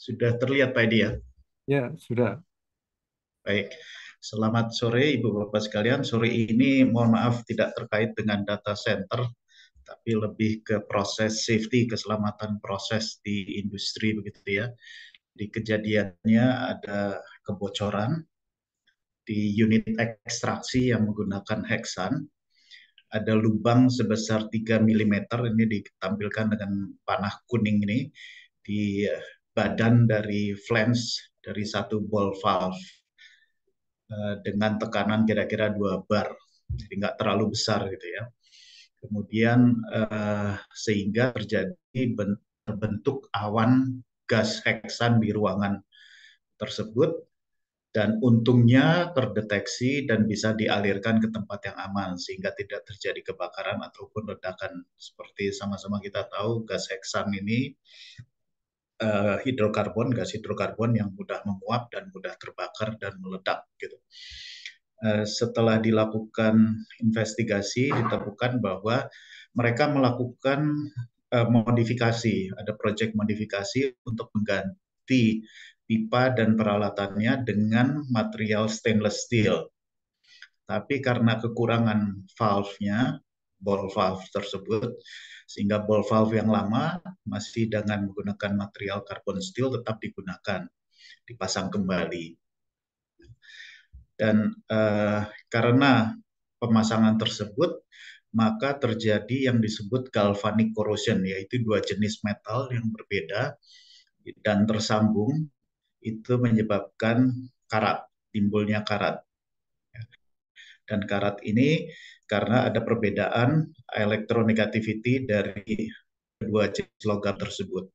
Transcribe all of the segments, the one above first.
Sudah terlihat Pak Edi ya? Ya, sudah. Baik. Selamat sore Ibu Bapak sekalian. Sore ini mohon maaf tidak terkait dengan data center, tapi lebih ke proses safety, keselamatan proses di industri begitu ya. Di kejadiannya ada kebocoran di unit ekstraksi yang menggunakan heksan. Ada lubang sebesar 3 mm, ini ditampilkan dengan panah kuning ini di badan dari flange dari satu ball valve eh, dengan tekanan kira-kira dua bar, jadi nggak terlalu besar gitu ya. Kemudian eh, sehingga terjadi terbentuk awan gas heksan di ruangan tersebut dan untungnya terdeteksi dan bisa dialirkan ke tempat yang aman sehingga tidak terjadi kebakaran ataupun ledakan. Seperti sama-sama kita tahu gas heksan ini uh, hidrokarbon, gas hidrokarbon yang mudah menguap dan mudah terbakar dan meledak. Gitu. Uh, setelah dilakukan investigasi, ditemukan bahwa mereka melakukan uh, modifikasi, ada proyek modifikasi untuk mengganti pipa dan peralatannya dengan material stainless steel. Tapi karena kekurangan valve-nya, ball valve tersebut sehingga ball valve yang lama masih dengan menggunakan material carbon steel tetap digunakan dipasang kembali dan uh, karena pemasangan tersebut maka terjadi yang disebut galvanic corrosion yaitu dua jenis metal yang berbeda dan tersambung itu menyebabkan karat timbulnya karat dan karat ini karena ada perbedaan elektronegativity dari kedua jenis logam tersebut.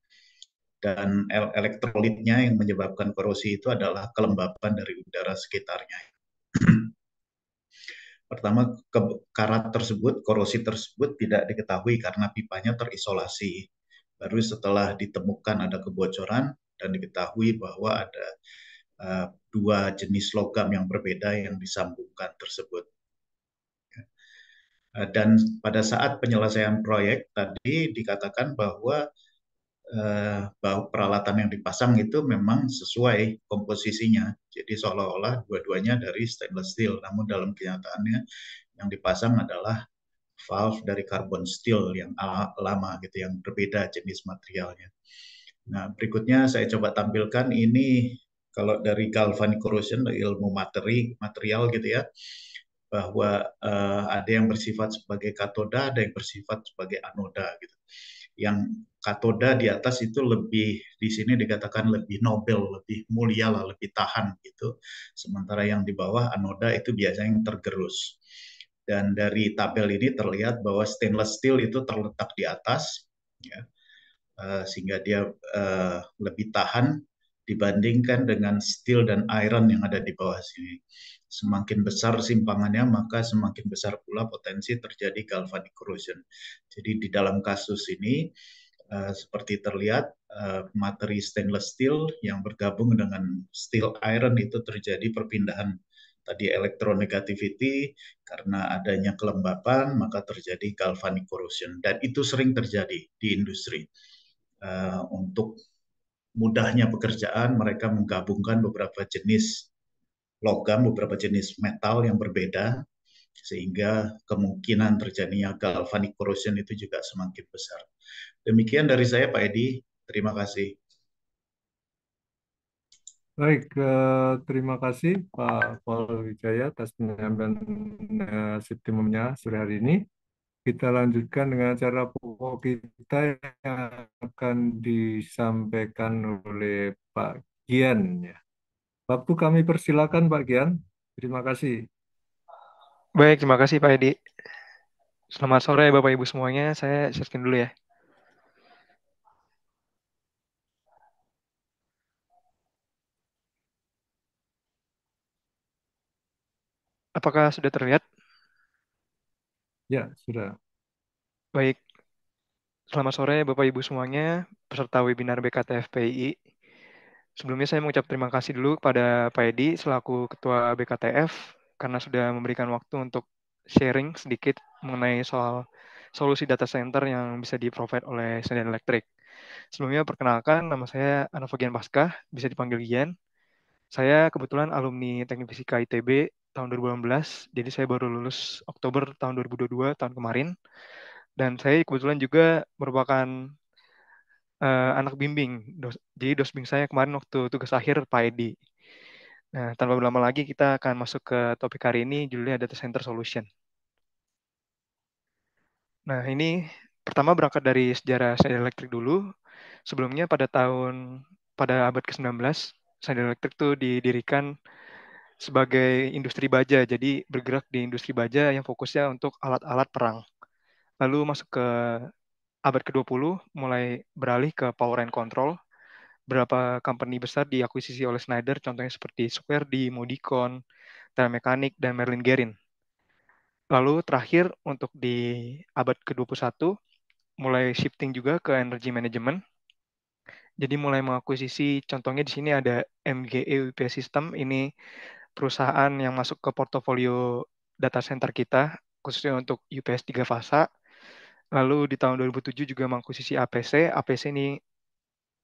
Dan elektrolitnya yang menyebabkan korosi itu adalah kelembapan dari udara sekitarnya. Pertama, karat tersebut, korosi tersebut tidak diketahui karena pipanya terisolasi. Baru setelah ditemukan ada kebocoran dan diketahui bahwa ada Eh, dua jenis logam yang berbeda yang disambungkan tersebut. Ya. Eh, dan pada saat penyelesaian proyek tadi dikatakan bahwa eh, bahwa peralatan yang dipasang itu memang sesuai komposisinya. Jadi seolah-olah dua-duanya dari stainless steel, namun dalam kenyataannya yang dipasang adalah valve dari carbon steel yang lama gitu, yang berbeda jenis materialnya. Nah, berikutnya saya coba tampilkan ini kalau dari galvanic corrosion ilmu materi material gitu ya bahwa uh, ada yang bersifat sebagai katoda ada yang bersifat sebagai anoda gitu yang katoda di atas itu lebih di sini dikatakan lebih nobel lebih mulia lah lebih tahan gitu sementara yang di bawah anoda itu biasanya yang tergerus dan dari tabel ini terlihat bahwa stainless steel itu terletak di atas ya, uh, sehingga dia uh, lebih tahan dibandingkan dengan steel dan iron yang ada di bawah sini. Semakin besar simpangannya, maka semakin besar pula potensi terjadi galvanic corrosion. Jadi di dalam kasus ini, uh, seperti terlihat, uh, materi stainless steel yang bergabung dengan steel iron itu terjadi perpindahan tadi elektronegativity karena adanya kelembapan maka terjadi galvanic corrosion dan itu sering terjadi di industri uh, untuk mudahnya pekerjaan mereka menggabungkan beberapa jenis logam, beberapa jenis metal yang berbeda sehingga kemungkinan terjadinya galvanic corrosion itu juga semakin besar. Demikian dari saya Pak Edi, terima kasih. Baik, eh, terima kasih Pak Paul Wijaya atas penyampaian eh, sistemnya sore hari ini kita lanjutkan dengan acara pokok kita yang akan disampaikan oleh Pak Gian. Ya. Waktu kami persilakan Pak Gian. Terima kasih. Baik, terima kasih Pak Edi. Selamat sore Bapak Ibu semuanya. Saya share dulu ya. Apakah sudah terlihat? Ya, sudah. Baik, selamat sore Bapak Ibu semuanya, peserta webinar BKTFPI. Sebelumnya saya mengucap terima kasih dulu kepada Pak Edi selaku Ketua BKTF karena sudah memberikan waktu untuk sharing sedikit mengenai soal solusi data center yang bisa di-provide oleh Sendian Electric. Sebelumnya perkenalkan, nama saya Anofagian Paskah, bisa dipanggil Gian. Saya kebetulan alumni Teknik Fisika ITB tahun 2018, jadi saya baru lulus Oktober tahun 2022, tahun kemarin. Dan saya kebetulan juga merupakan uh, anak bimbing. Dos, jadi dosbing saya kemarin waktu tugas akhir Pak Edi. Nah, tanpa berlama lagi kita akan masuk ke topik hari ini, judulnya Data Center Solution. Nah, ini pertama berangkat dari sejarah Schneider Electric dulu. Sebelumnya pada tahun pada abad ke-19, Schneider Electric itu didirikan sebagai industri baja, jadi bergerak di industri baja yang fokusnya untuk alat-alat perang. Lalu masuk ke abad ke-20, mulai beralih ke power and control. Berapa company besar diakuisisi oleh Schneider, contohnya seperti Square di Modicon, Telemekanik, dan Merlin Gerin. Lalu terakhir untuk di abad ke-21, mulai shifting juga ke energy management, jadi mulai mengakuisisi contohnya di sini ada MGE UPS System ini perusahaan yang masuk ke portofolio data center kita, khususnya untuk UPS 3 fasa. Lalu di tahun 2007 juga mengakuisisi APC. APC ini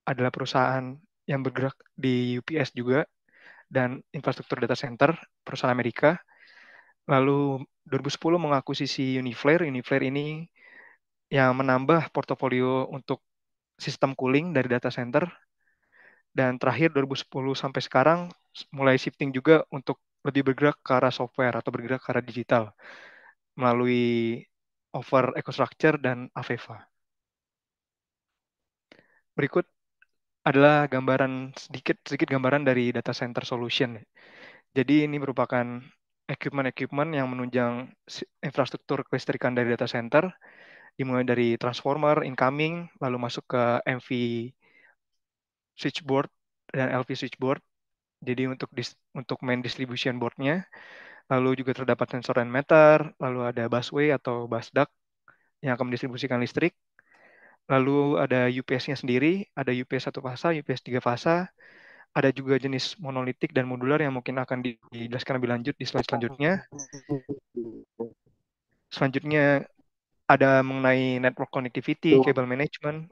adalah perusahaan yang bergerak di UPS juga dan infrastruktur data center perusahaan Amerika. Lalu 2010 mengakuisisi Uniflare. Uniflare ini yang menambah portofolio untuk sistem cooling dari data center. Dan terakhir 2010 sampai sekarang mulai shifting juga untuk lebih bergerak ke arah software atau bergerak ke arah digital melalui over EcoStructure dan Aveva. Berikut adalah gambaran sedikit sedikit gambaran dari data center solution. Jadi ini merupakan equipment-equipment yang menunjang infrastruktur kelistrikan dari data center, dimulai dari transformer incoming, lalu masuk ke MV switchboard dan LV switchboard, jadi untuk dis, untuk main distribution boardnya, lalu juga terdapat sensor and meter, lalu ada busway atau bus duct yang akan mendistribusikan listrik, lalu ada UPS-nya sendiri, ada UPS satu fasa, UPS tiga fasa, ada juga jenis monolitik dan modular yang mungkin akan dijelaskan lebih lanjut di slide selanjutnya. Selanjutnya ada mengenai network connectivity, cable management,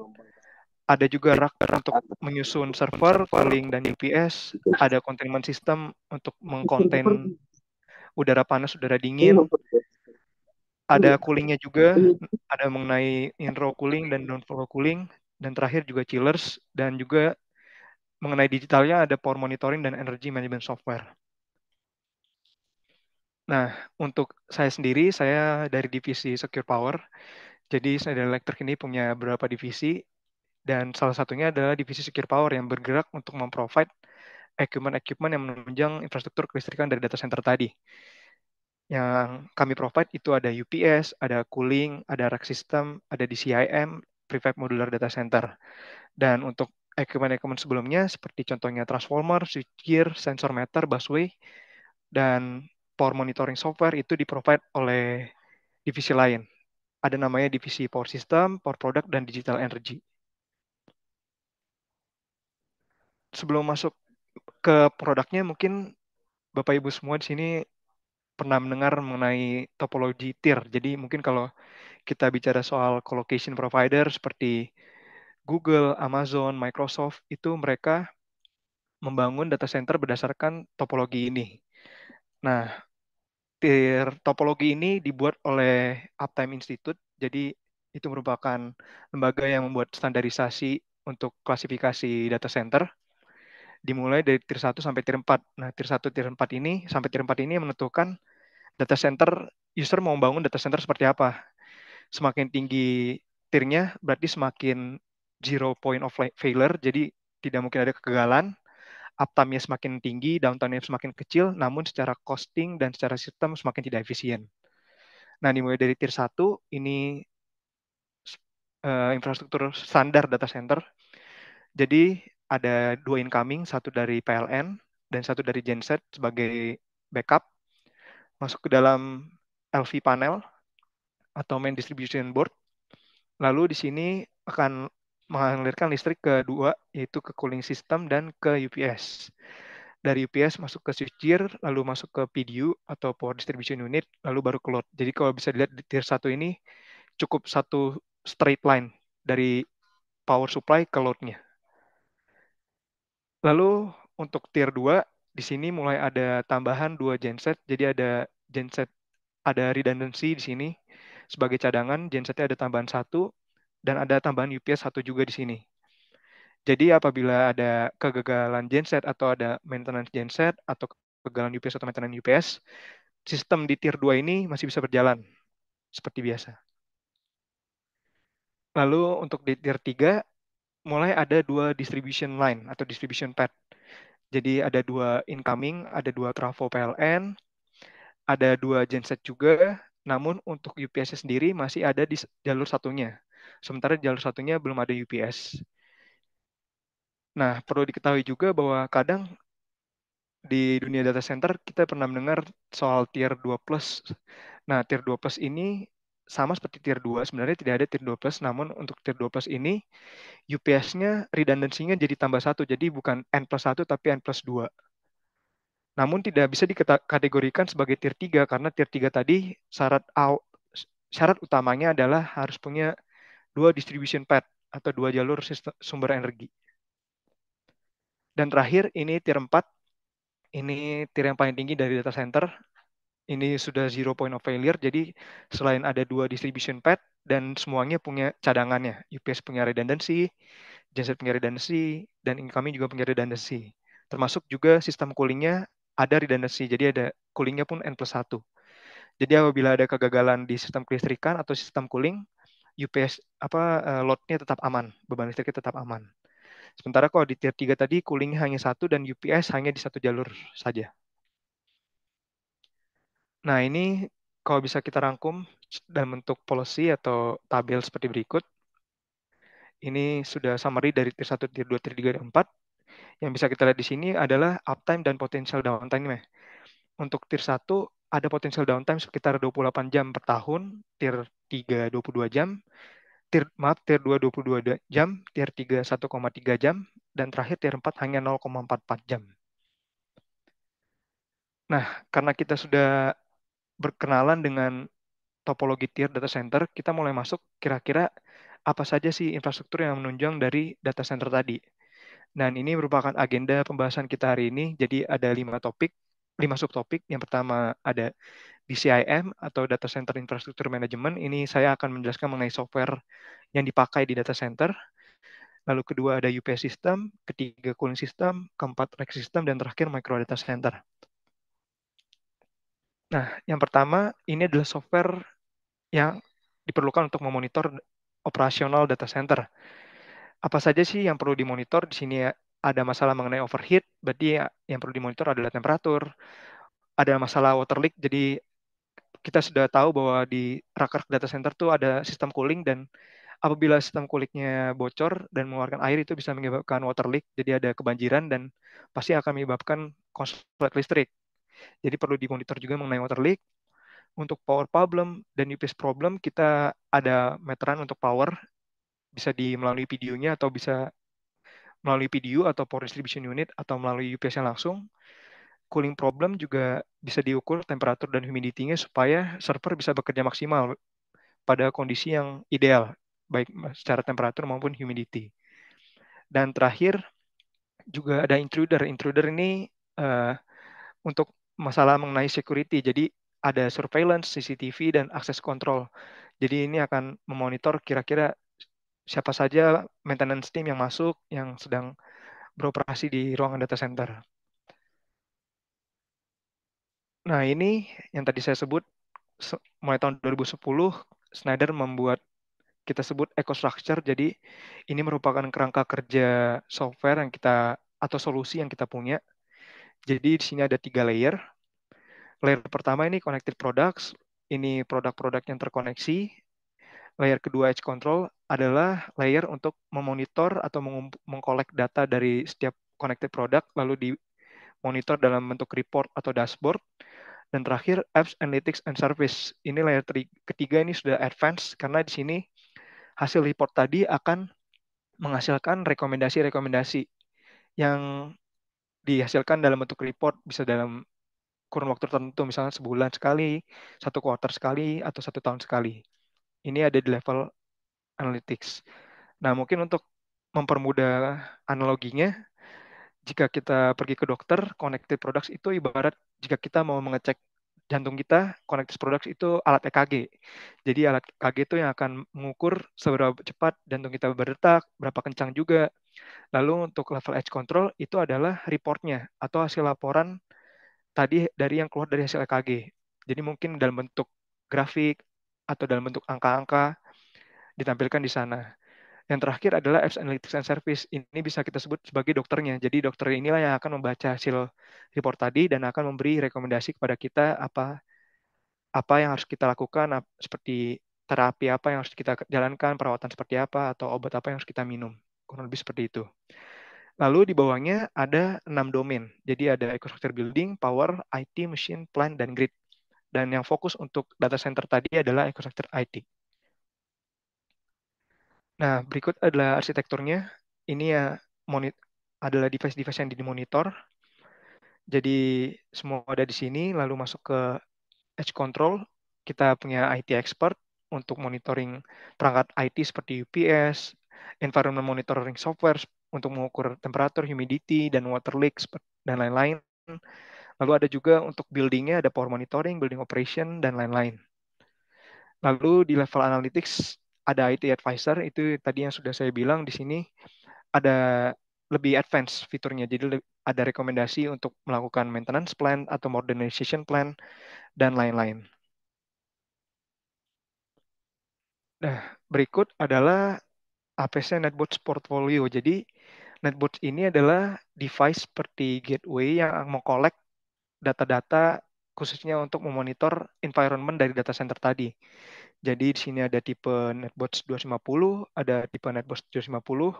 ada juga rak untuk menyusun server, cooling dan UPS, ada containment system untuk mengkonten udara panas, udara dingin. Ada coolingnya juga, ada mengenai in cooling dan down-flow cooling, dan terakhir juga chillers, dan juga mengenai digitalnya ada power monitoring dan energy management software. Nah, untuk saya sendiri, saya dari divisi Secure Power. Jadi, Schneider Electric ini punya beberapa divisi dan salah satunya adalah divisi Secure Power yang bergerak untuk memprovide equipment-equipment yang menunjang infrastruktur kelistrikan dari data center tadi. Yang kami provide itu ada UPS, ada cooling, ada rack system, ada DCIM, prefab modular data center. Dan untuk equipment-equipment sebelumnya seperti contohnya transformer, switchgear, sensor meter, busway, dan power monitoring software itu diprovide oleh divisi lain. Ada namanya divisi power system, power product, dan digital energy. sebelum masuk ke produknya mungkin Bapak Ibu semua di sini pernah mendengar mengenai topologi tier. Jadi mungkin kalau kita bicara soal colocation provider seperti Google, Amazon, Microsoft itu mereka membangun data center berdasarkan topologi ini. Nah, tier topologi ini dibuat oleh Uptime Institute. Jadi itu merupakan lembaga yang membuat standarisasi untuk klasifikasi data center dimulai dari tier 1 sampai tier 4. Nah, tier 1, tier 4 ini sampai tier 4 ini menentukan data center user mau membangun data center seperti apa. Semakin tinggi tiernya berarti semakin zero point of failure, jadi tidak mungkin ada kegagalan. Uptime-nya semakin tinggi, downtime-nya semakin kecil, namun secara costing dan secara sistem semakin tidak efisien. Nah, dimulai dari tier 1 ini uh, infrastruktur standar data center. Jadi ada dua incoming, satu dari PLN dan satu dari genset sebagai backup. Masuk ke dalam LV panel atau main distribution board. Lalu di sini akan mengalirkan listrik ke dua, yaitu ke cooling system dan ke UPS. Dari UPS masuk ke switchgear, lalu masuk ke PDU atau power distribution unit, lalu baru ke load. Jadi kalau bisa dilihat di tier 1 ini cukup satu straight line dari power supply ke load-nya. Lalu untuk tier 2 di sini mulai ada tambahan dua genset. Jadi ada genset ada redundancy di sini sebagai cadangan, gensetnya ada tambahan satu dan ada tambahan UPS satu juga di sini. Jadi apabila ada kegagalan genset atau ada maintenance genset atau kegagalan UPS atau maintenance UPS, sistem di tier 2 ini masih bisa berjalan seperti biasa. Lalu untuk di tier 3 mulai ada dua distribution line atau distribution path. Jadi ada dua incoming, ada dua trafo PLN, ada dua genset juga, namun untuk UPS sendiri masih ada di jalur satunya. Sementara di jalur satunya belum ada UPS. Nah, perlu diketahui juga bahwa kadang di dunia data center kita pernah mendengar soal tier 2 plus. Nah, tier 2 plus ini sama seperti tier 2, sebenarnya tidak ada tier 2 plus, namun untuk tier 2 plus ini UPS-nya redundancy-nya jadi tambah satu jadi bukan N plus 1 tapi N plus 2. Namun tidak bisa dikategorikan sebagai tier 3 karena tier 3 tadi syarat syarat utamanya adalah harus punya dua distribution path atau dua jalur sistem, sumber energi. Dan terakhir ini tier 4. Ini tier yang paling tinggi dari data center ini sudah zero point of failure. Jadi selain ada dua distribution path dan semuanya punya cadangannya. UPS punya redundancy, genset punya redundancy, dan incoming juga punya redundancy. Termasuk juga sistem coolingnya ada redundancy. Jadi ada coolingnya pun N plus 1. Jadi apabila ada kegagalan di sistem kelistrikan atau sistem cooling, UPS apa eh, lotnya tetap aman, beban listriknya tetap aman. Sementara kalau di tier 3 tadi cooling hanya satu dan UPS hanya di satu jalur saja. Nah, ini kalau bisa kita rangkum dan bentuk policy atau tabel seperti berikut. Ini sudah summary dari tier 1, tier 2, tier 3, dan 4. Yang bisa kita lihat di sini adalah uptime dan potential downtime. Untuk tier 1, ada potensial downtime sekitar 28 jam per tahun, tier 3 22 jam, tier maaf tier 2 22 jam, tier 3 1,3 jam, dan terakhir tier 4 hanya 0,44 jam. Nah, karena kita sudah berkenalan dengan topologi tier data center, kita mulai masuk kira-kira apa saja sih infrastruktur yang menunjang dari data center tadi. Dan ini merupakan agenda pembahasan kita hari ini. Jadi ada lima topik, lima subtopik. Yang pertama ada DCIM atau Data Center Infrastructure Management. Ini saya akan menjelaskan mengenai software yang dipakai di data center. Lalu kedua ada UPS system, ketiga cooling system, keempat rack system, dan terakhir micro data center. Nah, yang pertama ini adalah software yang diperlukan untuk memonitor operasional data center. Apa saja sih yang perlu dimonitor di sini Ada masalah mengenai overheat, berarti ya, yang perlu dimonitor adalah temperatur. Ada masalah water leak, jadi kita sudah tahu bahwa di raker data center tuh ada sistem cooling dan apabila sistem coolingnya bocor dan mengeluarkan air itu bisa menyebabkan water leak, jadi ada kebanjiran dan pasti akan menyebabkan konslet listrik. Jadi perlu dimonitor juga mengenai water leak. Untuk power problem dan UPS problem kita ada meteran untuk power bisa di melalui videonya atau bisa melalui PDU atau power distribution unit atau melalui UPS-nya langsung. Cooling problem juga bisa diukur temperatur dan humidity-nya supaya server bisa bekerja maksimal pada kondisi yang ideal, baik secara temperatur maupun humidity. Dan terakhir, juga ada intruder. Intruder ini uh, untuk masalah mengenai security. Jadi ada surveillance, CCTV, dan akses kontrol. Jadi ini akan memonitor kira-kira siapa saja maintenance team yang masuk, yang sedang beroperasi di ruangan data center. Nah ini yang tadi saya sebut, mulai tahun 2010, Schneider membuat kita sebut ecostructure. Jadi ini merupakan kerangka kerja software yang kita atau solusi yang kita punya jadi di sini ada tiga layer. Layer pertama ini connected products, ini produk-produk yang terkoneksi. Layer kedua edge control adalah layer untuk memonitor atau mengkolek data dari setiap connected product lalu di monitor dalam bentuk report atau dashboard. Dan terakhir apps, analytics, and service. Ini layer ketiga ini sudah advance karena di sini hasil report tadi akan menghasilkan rekomendasi-rekomendasi yang dihasilkan dalam bentuk report bisa dalam kurun waktu tertentu misalnya sebulan sekali, satu quarter sekali atau satu tahun sekali. Ini ada di level analytics. Nah, mungkin untuk mempermudah analoginya jika kita pergi ke dokter, connected products itu ibarat jika kita mau mengecek jantung kita, connected products itu alat EKG. Jadi alat EKG itu yang akan mengukur seberapa cepat jantung kita berdetak, berapa kencang juga, Lalu untuk level edge control itu adalah reportnya atau hasil laporan tadi dari yang keluar dari hasil EKG. Jadi mungkin dalam bentuk grafik atau dalam bentuk angka-angka ditampilkan di sana. Yang terakhir adalah apps analytics and service. Ini bisa kita sebut sebagai dokternya. Jadi dokter inilah yang akan membaca hasil report tadi dan akan memberi rekomendasi kepada kita apa apa yang harus kita lakukan seperti terapi apa yang harus kita jalankan, perawatan seperti apa atau obat apa yang harus kita minum kurang lebih seperti itu. Lalu di bawahnya ada enam domain. Jadi ada infrastructure building, power, IT, machine, plant, dan grid. Dan yang fokus untuk data center tadi adalah infrastructure IT. Nah, berikut adalah arsitekturnya. Ini ya adalah device-device yang dimonitor. Jadi semua ada di sini, lalu masuk ke edge control. Kita punya IT expert untuk monitoring perangkat IT seperti UPS, environment monitoring software untuk mengukur temperatur, humidity, dan water leaks, dan lain-lain. Lalu ada juga untuk buildingnya ada power monitoring, building operation, dan lain-lain. Lalu di level analytics ada IT advisor, itu tadi yang sudah saya bilang di sini ada lebih advance fiturnya. Jadi ada rekomendasi untuk melakukan maintenance plan atau modernization plan, dan lain-lain. Nah, berikut adalah APC NetBots portfolio. Jadi NetBots ini adalah device seperti gateway yang mengkolek data-data khususnya untuk memonitor environment dari data center tadi. Jadi di sini ada tipe NetBots 250, ada tipe NetBots 750.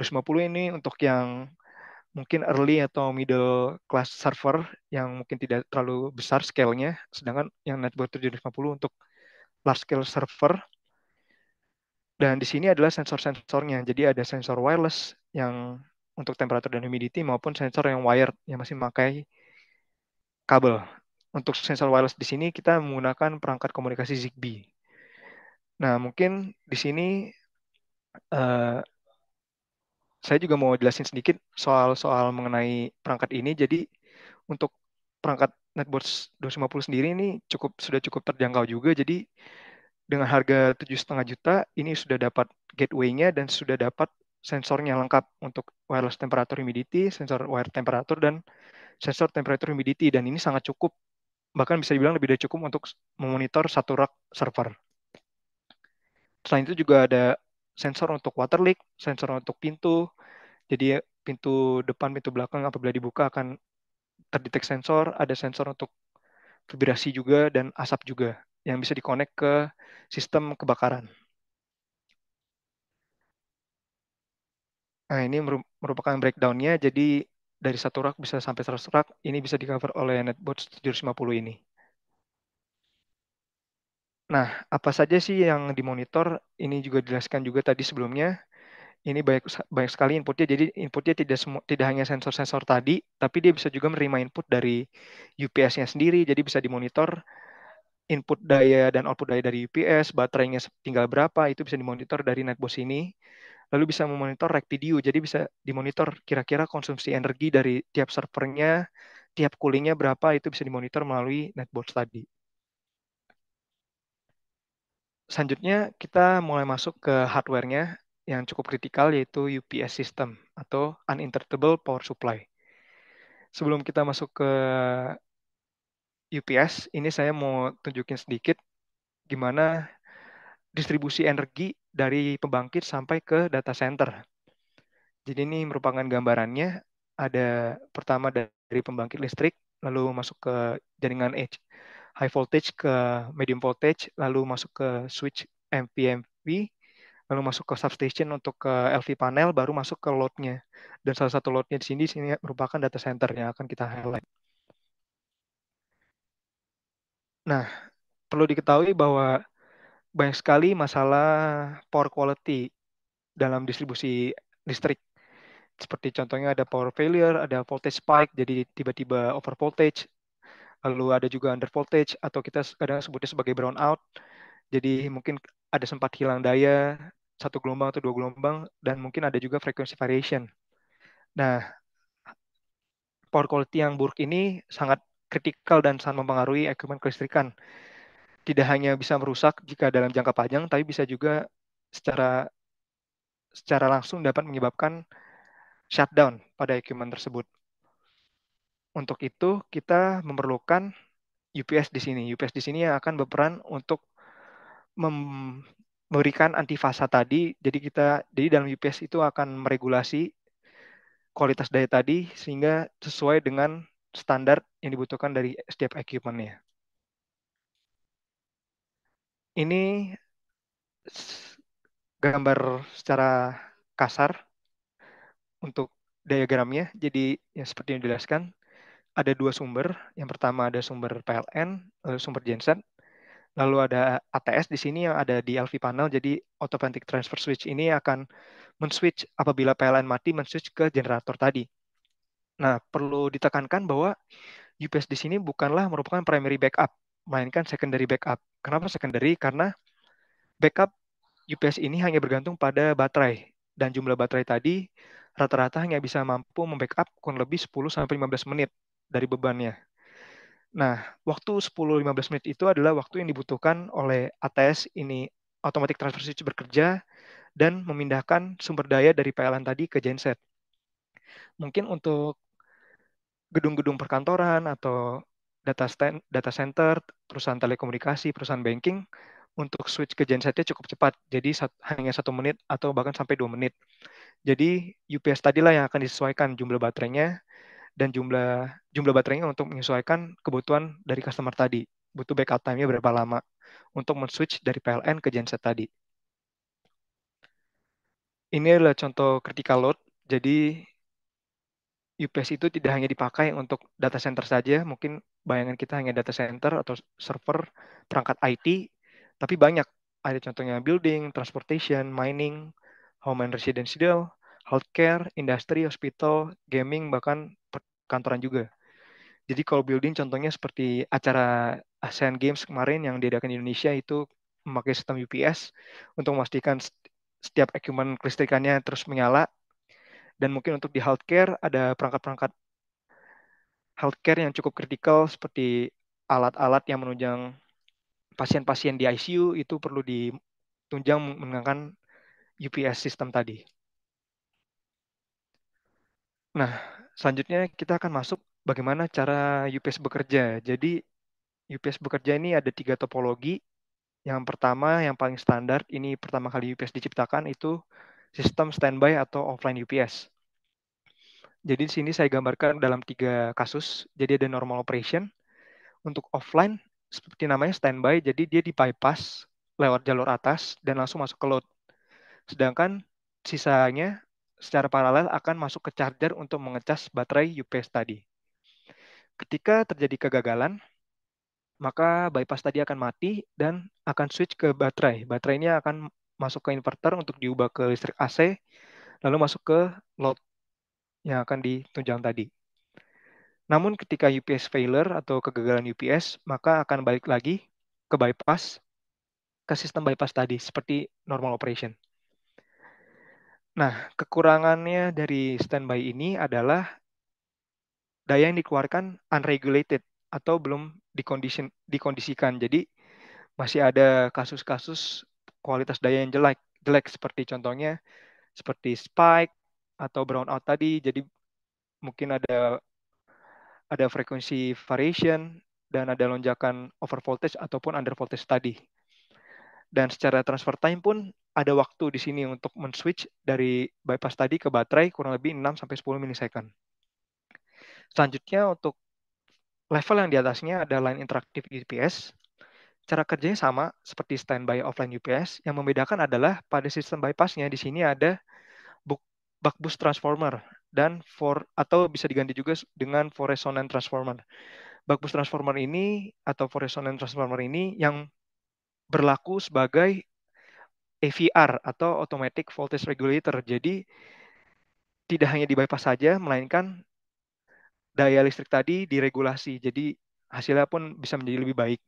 250 ini untuk yang mungkin early atau middle class server yang mungkin tidak terlalu besar scale-nya, sedangkan yang NetBots 750 untuk large scale server dan di sini adalah sensor-sensornya. Jadi ada sensor wireless yang untuk temperatur dan humidity maupun sensor yang wired yang masih memakai kabel. Untuk sensor wireless di sini kita menggunakan perangkat komunikasi Zigbee. Nah, mungkin di sini uh, saya juga mau jelasin sedikit soal-soal mengenai perangkat ini. Jadi untuk perangkat Netboards 250 sendiri ini cukup sudah cukup terjangkau juga. Jadi dengan harga tujuh setengah juta ini sudah dapat gateway-nya dan sudah dapat sensornya lengkap untuk wireless temperature humidity, sensor wire temperature dan sensor temperature humidity dan ini sangat cukup bahkan bisa dibilang lebih dari cukup untuk memonitor satu rak server. Selain itu juga ada sensor untuk water leak, sensor untuk pintu. Jadi pintu depan, pintu belakang apabila dibuka akan terdetek sensor, ada sensor untuk vibrasi juga dan asap juga yang bisa dikonek ke sistem kebakaran. Nah, ini merupakan breakdown-nya, jadi dari satu rak bisa sampai 100 rak, ini bisa di-cover oleh netbot 750 ini. Nah, apa saja sih yang dimonitor? Ini juga dijelaskan juga tadi sebelumnya. Ini banyak banyak sekali inputnya. Jadi inputnya tidak tidak hanya sensor-sensor tadi, tapi dia bisa juga menerima input dari UPS-nya sendiri. Jadi bisa dimonitor input daya dan output daya dari UPS, baterainya tinggal berapa, itu bisa dimonitor dari netbox ini. Lalu bisa memonitor rack diu jadi bisa dimonitor kira-kira konsumsi energi dari tiap servernya, tiap coolingnya berapa, itu bisa dimonitor melalui netbox tadi. Selanjutnya kita mulai masuk ke hardware-nya yang cukup kritikal yaitu UPS system atau uninterruptible power supply. Sebelum kita masuk ke UPS, ini saya mau tunjukin sedikit gimana distribusi energi dari pembangkit sampai ke data center. Jadi ini merupakan gambarannya, ada pertama dari pembangkit listrik, lalu masuk ke jaringan edge, high voltage ke medium voltage, lalu masuk ke switch MPMV, lalu masuk ke substation untuk ke LV panel, baru masuk ke load-nya. Dan salah satu load-nya di sini, di sini merupakan data center yang akan kita highlight. Nah, perlu diketahui bahwa banyak sekali masalah power quality dalam distribusi listrik. Seperti contohnya ada power failure, ada voltage spike, jadi tiba-tiba over voltage, lalu ada juga under voltage, atau kita kadang sebutnya sebagai brown out. Jadi mungkin ada sempat hilang daya, satu gelombang atau dua gelombang, dan mungkin ada juga frequency variation. Nah, power quality yang buruk ini sangat kritikal dan sangat mempengaruhi ekumen kelistrikan. Tidak hanya bisa merusak jika dalam jangka panjang, tapi bisa juga secara secara langsung dapat menyebabkan shutdown pada ekumen tersebut. Untuk itu, kita memerlukan UPS di sini. UPS di sini yang akan berperan untuk memberikan antifasa tadi. Jadi kita jadi dalam UPS itu akan meregulasi kualitas daya tadi sehingga sesuai dengan standar yang dibutuhkan dari setiap equipmentnya. Ini gambar secara kasar untuk diagramnya. Jadi ya seperti yang dijelaskan, ada dua sumber. Yang pertama ada sumber PLN, lalu eh, sumber genset. Lalu ada ATS di sini yang ada di LV panel. Jadi automatic transfer switch ini akan men-switch apabila PLN mati, men-switch ke generator tadi. Nah, perlu ditekankan bahwa UPS di sini bukanlah merupakan primary backup, melainkan secondary backup. Kenapa secondary? Karena backup UPS ini hanya bergantung pada baterai dan jumlah baterai tadi rata-rata hanya bisa mampu membackup kurang lebih 10 sampai 15 menit dari bebannya. Nah, waktu 10-15 menit itu adalah waktu yang dibutuhkan oleh ATS ini automatic transfer switch bekerja dan memindahkan sumber daya dari PLN tadi ke genset. Mungkin untuk gedung-gedung perkantoran atau data, stand, data center, perusahaan telekomunikasi, perusahaan banking untuk switch ke gensetnya cukup cepat. Jadi sat, hanya satu menit atau bahkan sampai dua menit. Jadi UPS tadilah yang akan disesuaikan jumlah baterainya dan jumlah jumlah baterainya untuk menyesuaikan kebutuhan dari customer tadi. Butuh backup time-nya berapa lama untuk men-switch dari PLN ke genset tadi. Ini adalah contoh critical load. Jadi UPS itu tidak hanya dipakai untuk data center saja, mungkin bayangan kita hanya data center atau server, perangkat IT, tapi banyak. Ada contohnya building, transportation, mining, home and residential, healthcare, industri, hospital, gaming, bahkan kantoran juga. Jadi kalau building contohnya seperti acara ASEAN Games kemarin yang diadakan di Indonesia itu memakai sistem UPS untuk memastikan setiap equipment kelistrikannya terus menyala dan mungkin untuk di healthcare ada perangkat-perangkat healthcare yang cukup kritikal seperti alat-alat yang menunjang pasien-pasien di ICU itu perlu ditunjang menggunakan UPS sistem tadi. Nah, selanjutnya kita akan masuk bagaimana cara UPS bekerja. Jadi UPS bekerja ini ada tiga topologi. Yang pertama, yang paling standar, ini pertama kali UPS diciptakan itu sistem standby atau offline UPS. Jadi di sini saya gambarkan dalam tiga kasus. Jadi ada normal operation. Untuk offline, seperti namanya standby, jadi dia di bypass lewat jalur atas dan langsung masuk ke load. Sedangkan sisanya secara paralel akan masuk ke charger untuk mengecas baterai UPS tadi. Ketika terjadi kegagalan, maka bypass tadi akan mati dan akan switch ke baterai. Baterainya akan masuk ke inverter untuk diubah ke listrik AC, lalu masuk ke load yang akan ditunjang tadi. Namun ketika UPS failure atau kegagalan UPS, maka akan balik lagi ke bypass, ke sistem bypass tadi, seperti normal operation. Nah, kekurangannya dari standby ini adalah daya yang dikeluarkan unregulated atau belum dikondisikan. Jadi masih ada kasus-kasus kualitas daya yang jelek, jelek seperti contohnya seperti spike atau brownout tadi. Jadi mungkin ada ada frekuensi variation dan ada lonjakan over voltage ataupun under voltage tadi. Dan secara transfer time pun ada waktu di sini untuk men-switch dari bypass tadi ke baterai kurang lebih 6 sampai 10 milisecond. Selanjutnya untuk level yang di atasnya ada line interaktif GPS cara kerjanya sama seperti standby offline UPS. Yang membedakan adalah pada sistem bypassnya di sini ada bus transformer dan for atau bisa diganti juga dengan for resonant transformer. bus transformer ini atau for resonant transformer ini yang berlaku sebagai AVR atau automatic voltage regulator. Jadi tidak hanya di bypass saja melainkan daya listrik tadi diregulasi. Jadi hasilnya pun bisa menjadi lebih baik.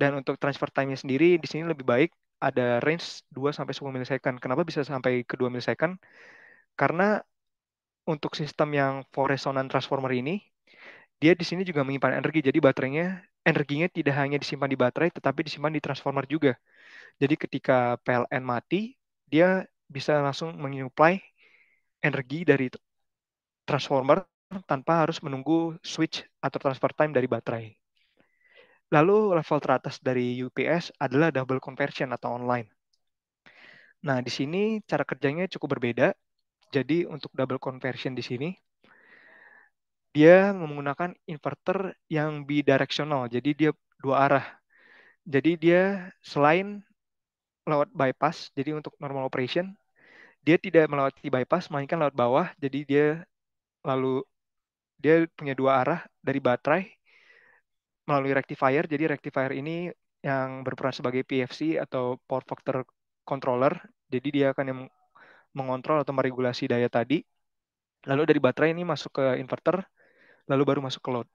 Dan untuk transfer time-nya sendiri di sini lebih baik ada range 2 sampai 10 milisecond. Kenapa bisa sampai ke 2 milisecond? Karena untuk sistem yang for resonant transformer ini dia di sini juga menyimpan energi. Jadi baterainya energinya tidak hanya disimpan di baterai tetapi disimpan di transformer juga. Jadi ketika PLN mati, dia bisa langsung menyuplai energi dari transformer tanpa harus menunggu switch atau transfer time dari baterai. Lalu level teratas dari UPS adalah double conversion atau online. Nah, di sini cara kerjanya cukup berbeda. Jadi untuk double conversion di sini dia menggunakan inverter yang bidirectional. Jadi dia dua arah. Jadi dia selain lewat bypass, jadi untuk normal operation, dia tidak melewati bypass, melainkan lewat bawah. Jadi dia lalu dia punya dua arah dari baterai melalui rectifier. Jadi rectifier ini yang berperan sebagai PFC atau power factor controller. Jadi dia akan yang mengontrol atau meregulasi daya tadi. Lalu dari baterai ini masuk ke inverter, lalu baru masuk ke load.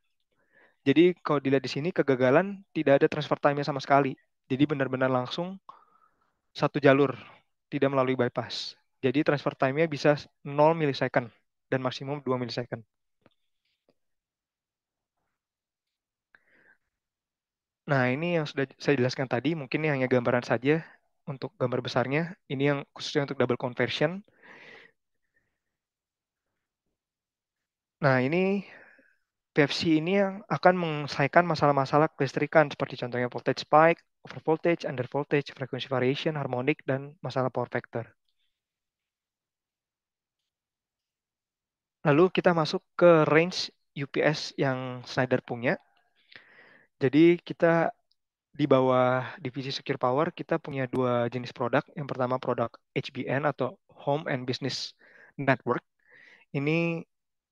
Jadi kalau dilihat di sini kegagalan tidak ada transfer time-nya sama sekali. Jadi benar-benar langsung satu jalur, tidak melalui bypass. Jadi transfer time-nya bisa 0 milisecond dan maksimum 2 milisecond. Nah, ini yang sudah saya jelaskan tadi, mungkin ini hanya gambaran saja untuk gambar besarnya. Ini yang khususnya untuk double conversion. Nah, ini PFC ini yang akan menyelesaikan masalah-masalah kelistrikan seperti contohnya voltage spike, over voltage, under voltage, frequency variation, harmonic, dan masalah power factor. Lalu kita masuk ke range UPS yang Snyder punya. Jadi kita di bawah divisi Secure Power kita punya dua jenis produk. Yang pertama produk HBN atau Home and Business Network. Ini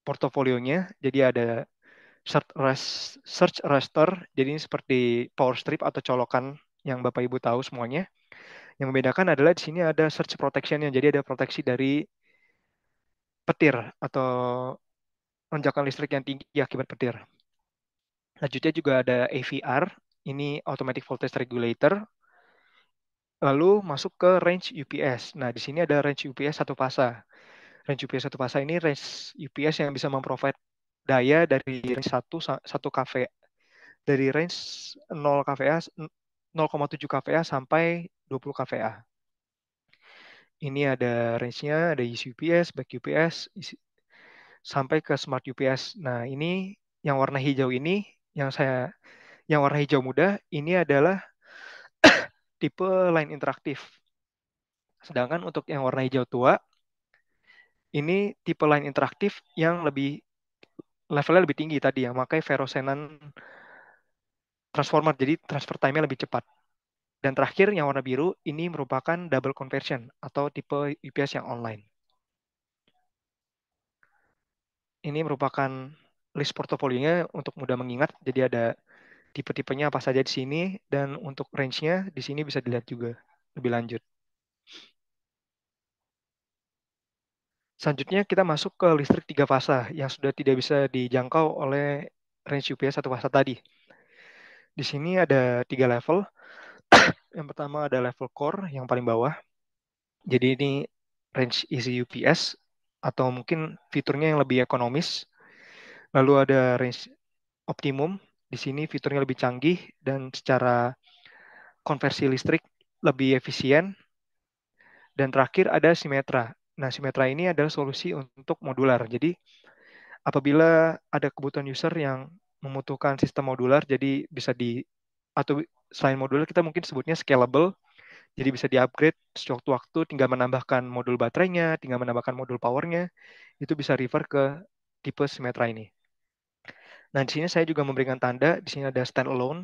portofolionya, jadi ada search, raster, jadi ini seperti power strip atau colokan yang Bapak Ibu tahu semuanya. Yang membedakan adalah di sini ada search protection yang jadi ada proteksi dari petir atau lonjakan listrik yang tinggi akibat petir. Lanjutnya juga ada AVR, ini Automatic Voltage Regulator. Lalu masuk ke range UPS. Nah, di sini ada range UPS satu fasa. Range UPS satu fasa ini range UPS yang bisa memprovide daya dari range 1 1 kVA dari range 0 kVA 0,7 kVA sampai 20 kVA. Ini ada range-nya, ada isi UPS, back UPS, sampai ke smart UPS. Nah, ini yang warna hijau ini yang saya yang warna hijau muda ini adalah tipe line interaktif. Sedangkan untuk yang warna hijau tua ini tipe line interaktif yang lebih levelnya lebih tinggi tadi yang pakai ferrosenan transformer jadi transfer time-nya lebih cepat. Dan terakhir yang warna biru ini merupakan double conversion atau tipe UPS yang online. Ini merupakan list portofolionya untuk mudah mengingat. Jadi ada tipe-tipenya apa saja di sini dan untuk range-nya di sini bisa dilihat juga lebih lanjut. Selanjutnya kita masuk ke listrik tiga fasa yang sudah tidak bisa dijangkau oleh range UPS satu fasa tadi. Di sini ada tiga level. yang pertama ada level core yang paling bawah. Jadi ini range easy UPS atau mungkin fiturnya yang lebih ekonomis Lalu ada range optimum. Di sini fiturnya lebih canggih dan secara konversi listrik lebih efisien. Dan terakhir ada Simetra. Nah, Simetra ini adalah solusi untuk modular. Jadi apabila ada kebutuhan user yang membutuhkan sistem modular, jadi bisa di atau selain modular kita mungkin sebutnya scalable jadi bisa di-upgrade sewaktu waktu tinggal menambahkan modul baterainya, tinggal menambahkan modul powernya, itu bisa refer ke tipe Simetra ini. Nah, di sini saya juga memberikan tanda, di sini ada stand alone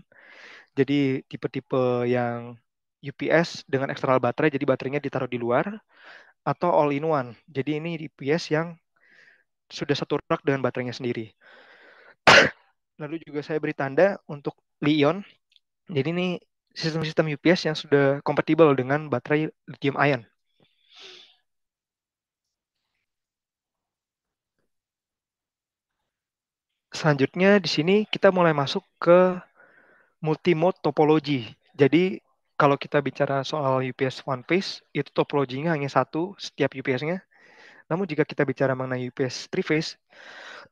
Jadi tipe-tipe yang UPS dengan eksternal baterai, jadi baterainya ditaruh di luar, atau all-in-one. Jadi ini UPS yang sudah satu rak dengan baterainya sendiri. Lalu juga saya beri tanda untuk Lion. Jadi ini sistem-sistem UPS yang sudah kompatibel dengan baterai lithium ion. selanjutnya di sini kita mulai masuk ke multimode topology. Jadi kalau kita bicara soal UPS one phase, itu topologinya hanya satu setiap UPS-nya. Namun jika kita bicara mengenai UPS three phase,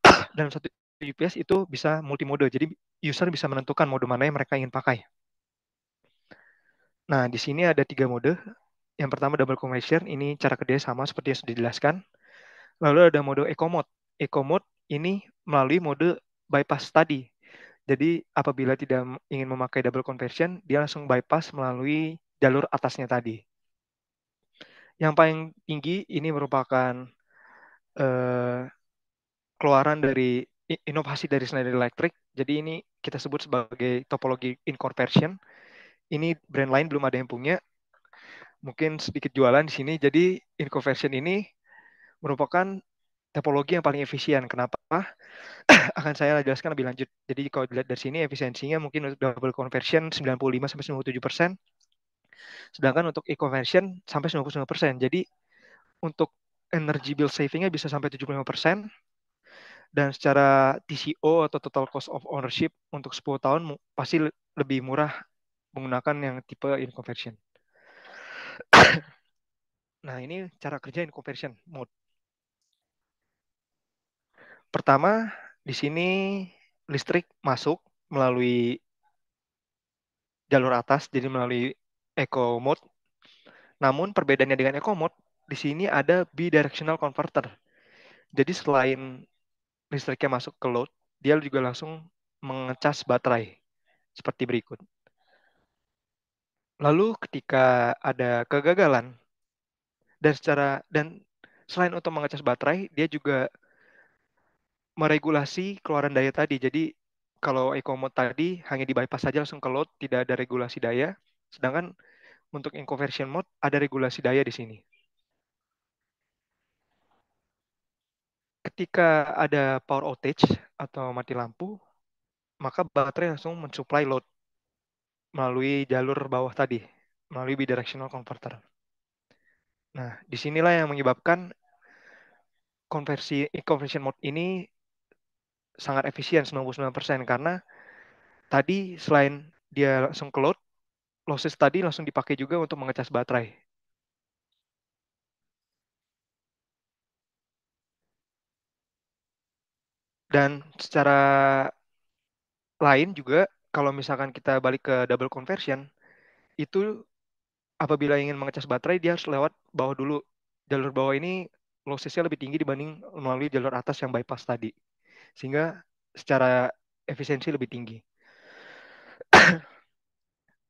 dalam satu UPS itu bisa multimode. Jadi user bisa menentukan mode mana yang mereka ingin pakai. Nah, di sini ada tiga mode. Yang pertama double conversion, ini cara kerja sama seperti yang sudah dijelaskan. Lalu ada mode eco mode. Eco mode ini melalui mode bypass tadi. Jadi apabila tidak ingin memakai double conversion, dia langsung bypass melalui jalur atasnya tadi. Yang paling tinggi ini merupakan eh, keluaran dari inovasi dari Schneider Electric. Jadi ini kita sebut sebagai topologi incorporation. Ini brand lain belum ada yang punya. Mungkin sedikit jualan di sini. Jadi incorporation ini merupakan topologi yang paling efisien. Kenapa? akan saya jelaskan lebih lanjut. Jadi kalau dilihat dari sini efisiensinya mungkin untuk double conversion 95 sampai 97 persen, sedangkan untuk e-conversion sampai 99 persen. Jadi untuk energy bill savingnya bisa sampai 75 persen, dan secara TCO atau total cost of ownership untuk 10 tahun pasti lebih murah menggunakan yang tipe in-conversion. nah ini cara kerja in-conversion mode. Pertama, di sini listrik masuk melalui jalur atas, jadi melalui eco mode. Namun perbedaannya dengan eco mode, di sini ada bidirectional converter. Jadi selain listriknya masuk ke load, dia juga langsung mengecas baterai seperti berikut. Lalu ketika ada kegagalan dan secara dan selain untuk mengecas baterai, dia juga meregulasi keluaran daya tadi. Jadi kalau eco mode tadi hanya di bypass saja langsung ke load, tidak ada regulasi daya. Sedangkan untuk version Mode ada regulasi daya di sini. Ketika ada power outage atau mati lampu, maka baterai langsung mensuplai load melalui jalur bawah tadi, melalui bidirectional converter. Nah, disinilah yang menyebabkan konversi conversion mode ini sangat efisien 99% karena tadi selain dia langsung ke load, losses tadi langsung dipakai juga untuk mengecas baterai. Dan secara lain juga kalau misalkan kita balik ke double conversion itu apabila ingin mengecas baterai dia harus lewat bawah dulu. Jalur bawah ini lossesnya lebih tinggi dibanding melalui jalur atas yang bypass tadi sehingga secara efisiensi lebih tinggi.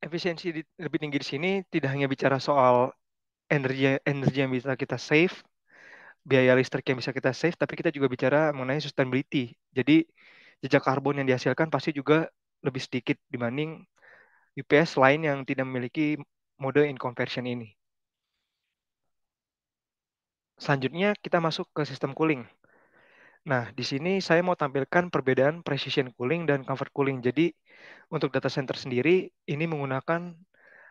efisiensi di, lebih tinggi di sini tidak hanya bicara soal energi energi yang bisa kita save, biaya listrik yang bisa kita save, tapi kita juga bicara mengenai sustainability. Jadi jejak karbon yang dihasilkan pasti juga lebih sedikit dibanding UPS lain yang tidak memiliki mode in conversion ini. Selanjutnya kita masuk ke sistem cooling. Nah, di sini saya mau tampilkan perbedaan precision cooling dan comfort cooling. Jadi, untuk data center sendiri, ini menggunakan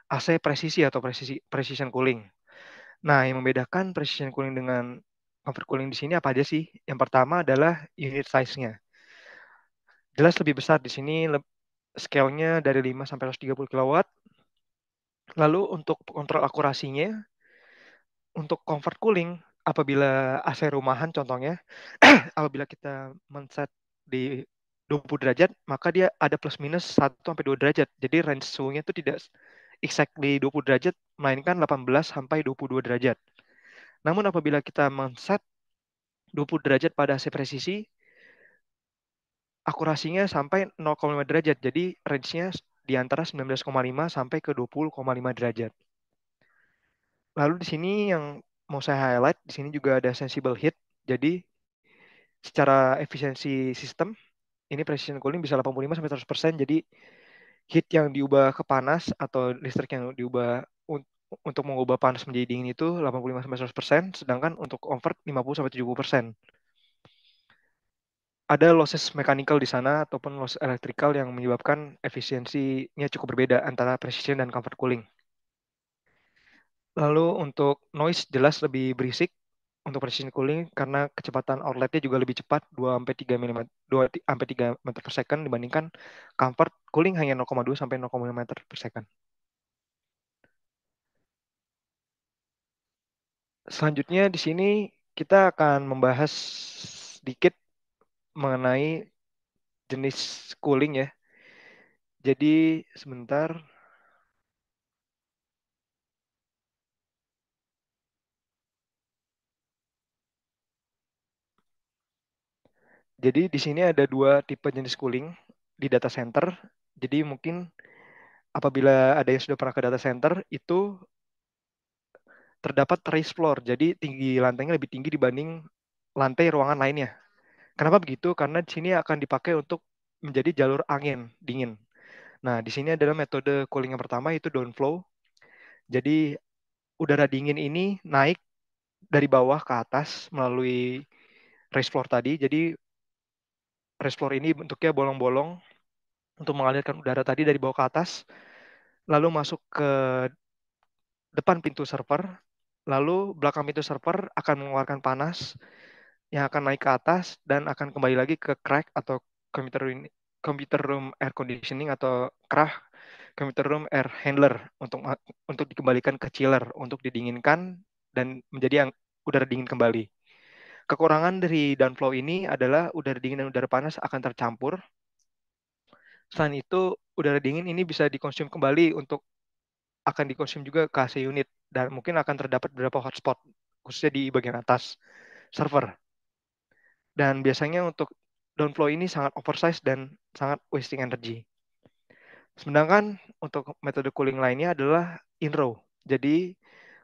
AC presisi atau presisi, precision cooling. Nah, yang membedakan precision cooling dengan comfort cooling di sini apa aja sih? Yang pertama adalah unit size-nya. Jelas lebih besar di sini, scale-nya dari 5 sampai 130 kW. Lalu untuk kontrol akurasinya, untuk comfort cooling apabila AC rumahan contohnya, apabila kita men-set di 20 derajat, maka dia ada plus minus 1 sampai 2 derajat. Jadi range suhunya itu tidak exactly 20 derajat, melainkan 18 sampai 22 derajat. Namun apabila kita men-set 20 derajat pada AC presisi, akurasinya sampai 0,5 derajat. Jadi range-nya di antara 19,5 sampai ke 20,5 derajat. Lalu di sini yang mau saya highlight di sini juga ada sensible heat. Jadi secara efisiensi sistem ini precision cooling bisa 85 sampai 100%. Jadi heat yang diubah ke panas atau listrik yang diubah untuk mengubah panas menjadi dingin itu 85 sampai 100%, sedangkan untuk comfort 50 sampai 70%. Ada losses mechanical di sana ataupun loss electrical yang menyebabkan efisiensinya cukup berbeda antara precision dan comfort cooling. Lalu untuk noise jelas lebih berisik untuk precision cooling karena kecepatan outletnya juga lebih cepat 2 sampai 3 mm 2 sampai 3 meter per second dibandingkan comfort cooling hanya 0,2 sampai 0,5 meter per second. Selanjutnya di sini kita akan membahas sedikit mengenai jenis cooling ya. Jadi sebentar Jadi di sini ada dua tipe jenis cooling di data center. Jadi mungkin apabila ada yang sudah pernah ke data center itu terdapat raised floor. Jadi tinggi lantainya lebih tinggi dibanding lantai ruangan lainnya. Kenapa begitu? Karena di sini akan dipakai untuk menjadi jalur angin dingin. Nah, di sini adalah metode cooling yang pertama itu downflow. Jadi udara dingin ini naik dari bawah ke atas melalui raised floor tadi. Jadi Resplor ini bentuknya bolong-bolong untuk mengalirkan udara tadi dari bawah ke atas, lalu masuk ke depan pintu server, lalu belakang pintu server akan mengeluarkan panas yang akan naik ke atas dan akan kembali lagi ke crack atau computer room, computer room air conditioning atau crack computer room air handler untuk untuk dikembalikan ke chiller untuk didinginkan dan menjadi yang udara dingin kembali. Kekurangan dari downflow ini adalah udara dingin dan udara panas akan tercampur. Selain itu, udara dingin ini bisa dikonsum kembali untuk akan dikonsum juga ke AC unit dan mungkin akan terdapat beberapa hotspot khususnya di bagian atas server. Dan biasanya untuk downflow ini sangat oversize dan sangat wasting energy. Sedangkan untuk metode cooling lainnya adalah in row. Jadi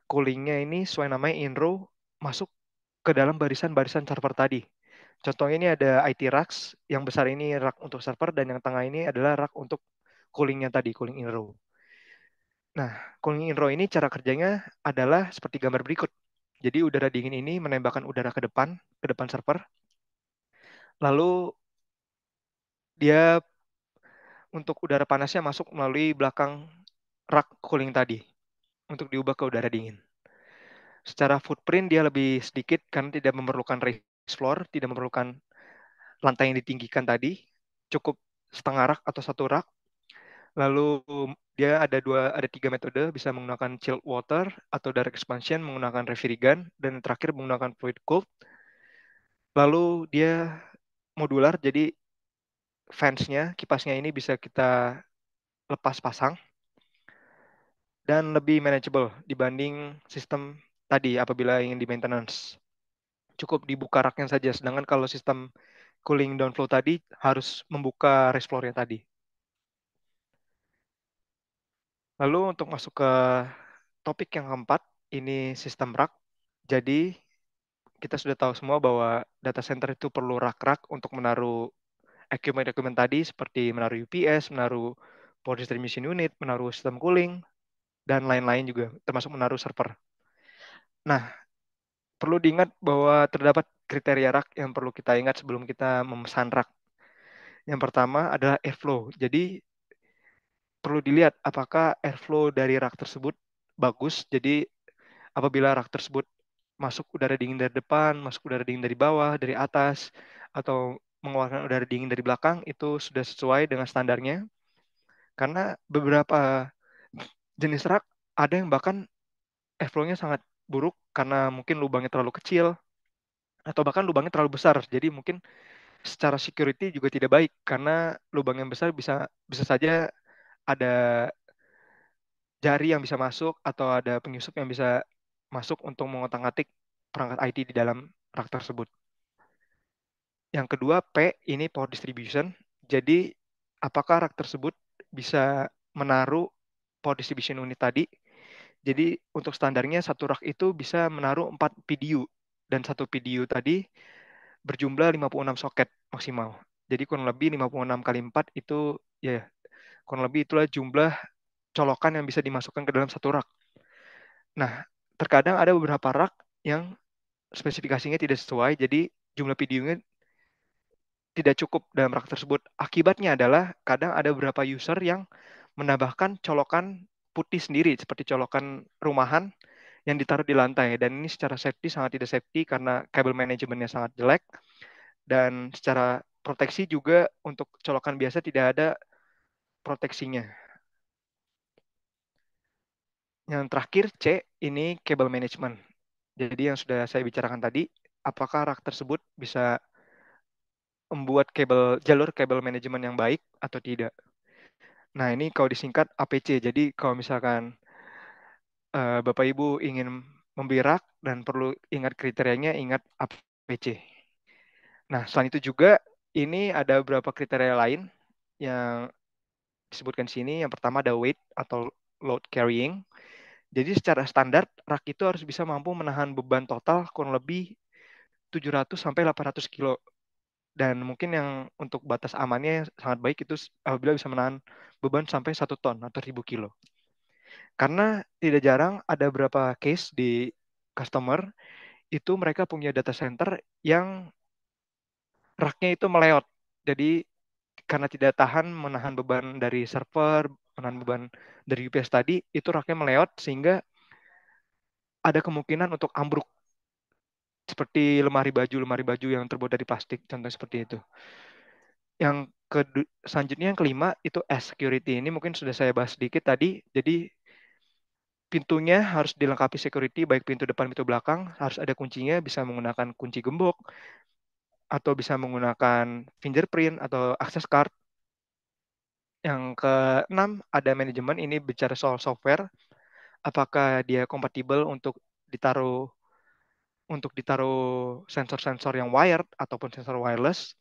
coolingnya ini sesuai namanya in row masuk ke dalam barisan-barisan server tadi. Contohnya ini ada IT racks, yang besar ini rak untuk server, dan yang tengah ini adalah rak untuk coolingnya tadi, cooling in row. Nah, cooling in row ini cara kerjanya adalah seperti gambar berikut. Jadi udara dingin ini menembakkan udara ke depan, ke depan server. Lalu dia untuk udara panasnya masuk melalui belakang rak cooling tadi untuk diubah ke udara dingin. Secara footprint dia lebih sedikit karena tidak memerlukan raised floor, tidak memerlukan lantai yang ditinggikan tadi, cukup setengah rak atau satu rak. Lalu dia ada dua ada tiga metode bisa menggunakan chilled water atau direct expansion menggunakan refrigerant dan terakhir menggunakan fluid cold Lalu dia modular jadi fansnya kipasnya ini bisa kita lepas pasang dan lebih manageable dibanding sistem tadi apabila ingin di maintenance. Cukup dibuka raknya saja. Sedangkan kalau sistem cooling down flow tadi harus membuka race floor yang tadi. Lalu untuk masuk ke topik yang keempat, ini sistem rak. Jadi kita sudah tahu semua bahwa data center itu perlu rak-rak untuk menaruh equipment-equipment tadi seperti menaruh UPS, menaruh power distribution unit, menaruh sistem cooling, dan lain-lain juga, termasuk menaruh server. Nah, perlu diingat bahwa terdapat kriteria rak yang perlu kita ingat sebelum kita memesan rak. Yang pertama adalah airflow. Jadi perlu dilihat apakah airflow dari rak tersebut bagus. Jadi apabila rak tersebut masuk udara dingin dari depan, masuk udara dingin dari bawah, dari atas, atau mengeluarkan udara dingin dari belakang itu sudah sesuai dengan standarnya. Karena beberapa jenis rak ada yang bahkan airflow-nya sangat buruk karena mungkin lubangnya terlalu kecil atau bahkan lubangnya terlalu besar. Jadi mungkin secara security juga tidak baik karena lubang yang besar bisa bisa saja ada jari yang bisa masuk atau ada penyusup yang bisa masuk untuk mengotak-atik perangkat IT di dalam rak tersebut. Yang kedua, P ini power distribution. Jadi apakah rak tersebut bisa menaruh power distribution unit tadi jadi untuk standarnya satu rak itu bisa menaruh 4 PDU dan satu PDU tadi berjumlah 56 soket maksimal. Jadi kurang lebih 56 kali 4 itu ya kurang lebih itulah jumlah colokan yang bisa dimasukkan ke dalam satu rak. Nah, terkadang ada beberapa rak yang spesifikasinya tidak sesuai, jadi jumlah PDU-nya tidak cukup dalam rak tersebut. Akibatnya adalah kadang ada beberapa user yang menambahkan colokan putih sendiri seperti colokan rumahan yang ditaruh di lantai dan ini secara safety sangat tidak safety karena kabel manajemennya sangat jelek dan secara proteksi juga untuk colokan biasa tidak ada proteksinya. Yang terakhir C ini kabel manajemen. Jadi yang sudah saya bicarakan tadi, apakah rak tersebut bisa membuat kabel jalur kabel manajemen yang baik atau tidak? Nah, ini kalau disingkat APC. Jadi kalau misalkan uh, Bapak Ibu ingin membeli rak dan perlu ingat kriterianya, ingat APC. Nah, selain itu juga ini ada beberapa kriteria lain yang disebutkan di sini. Yang pertama ada weight atau load carrying. Jadi secara standar rak itu harus bisa mampu menahan beban total kurang lebih 700 sampai 800 kilo dan mungkin yang untuk batas amannya sangat baik itu apabila bisa menahan beban sampai satu ton atau 1000 kilo. Karena tidak jarang ada beberapa case di customer itu mereka punya data center yang raknya itu meleot. Jadi karena tidak tahan menahan beban dari server, menahan beban dari UPS tadi, itu raknya meleot sehingga ada kemungkinan untuk ambruk seperti lemari baju, lemari baju yang terbuat dari plastik, contoh seperti itu. Yang ke selanjutnya yang kelima itu S security ini mungkin sudah saya bahas sedikit tadi. Jadi pintunya harus dilengkapi security baik pintu depan pintu belakang harus ada kuncinya bisa menggunakan kunci gembok atau bisa menggunakan fingerprint atau access card. Yang keenam ada manajemen ini bicara soal software apakah dia kompatibel untuk ditaruh untuk ditaruh sensor-sensor yang wired ataupun sensor wireless.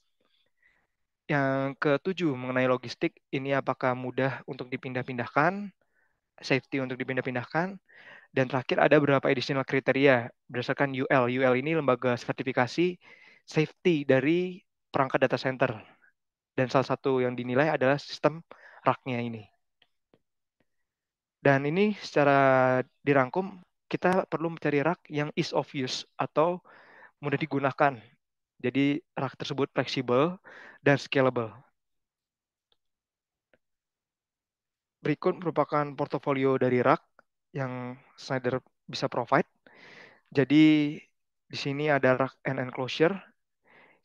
Yang ketujuh mengenai logistik, ini apakah mudah untuk dipindah-pindahkan, safety untuk dipindah-pindahkan, dan terakhir ada beberapa additional kriteria berdasarkan UL. UL ini lembaga sertifikasi safety dari perangkat data center. Dan salah satu yang dinilai adalah sistem raknya ini. Dan ini secara dirangkum kita perlu mencari rak yang is of use atau mudah digunakan. Jadi rak tersebut fleksibel dan scalable. Berikut merupakan portofolio dari rak yang Snyder bisa provide. Jadi di sini ada rak and enclosure.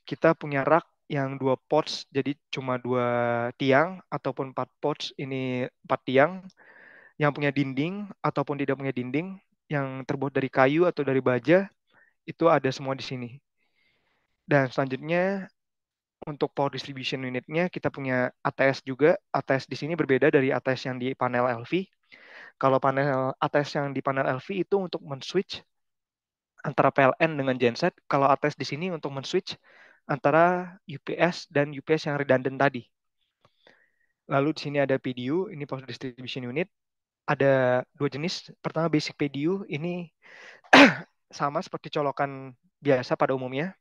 Kita punya rak yang dua pots, jadi cuma dua tiang ataupun empat pots ini empat tiang yang punya dinding ataupun tidak punya dinding yang terbuat dari kayu atau dari baja itu ada semua di sini. Dan selanjutnya untuk power distribution unitnya kita punya ATS juga. ATS di sini berbeda dari ATS yang di panel LV. Kalau panel ATS yang di panel LV itu untuk men-switch antara PLN dengan genset. Kalau ATS di sini untuk men-switch antara UPS dan UPS yang redundant tadi. Lalu di sini ada PDU, ini power distribution unit ada dua jenis. Pertama basic PDU ini sama seperti colokan biasa pada umumnya.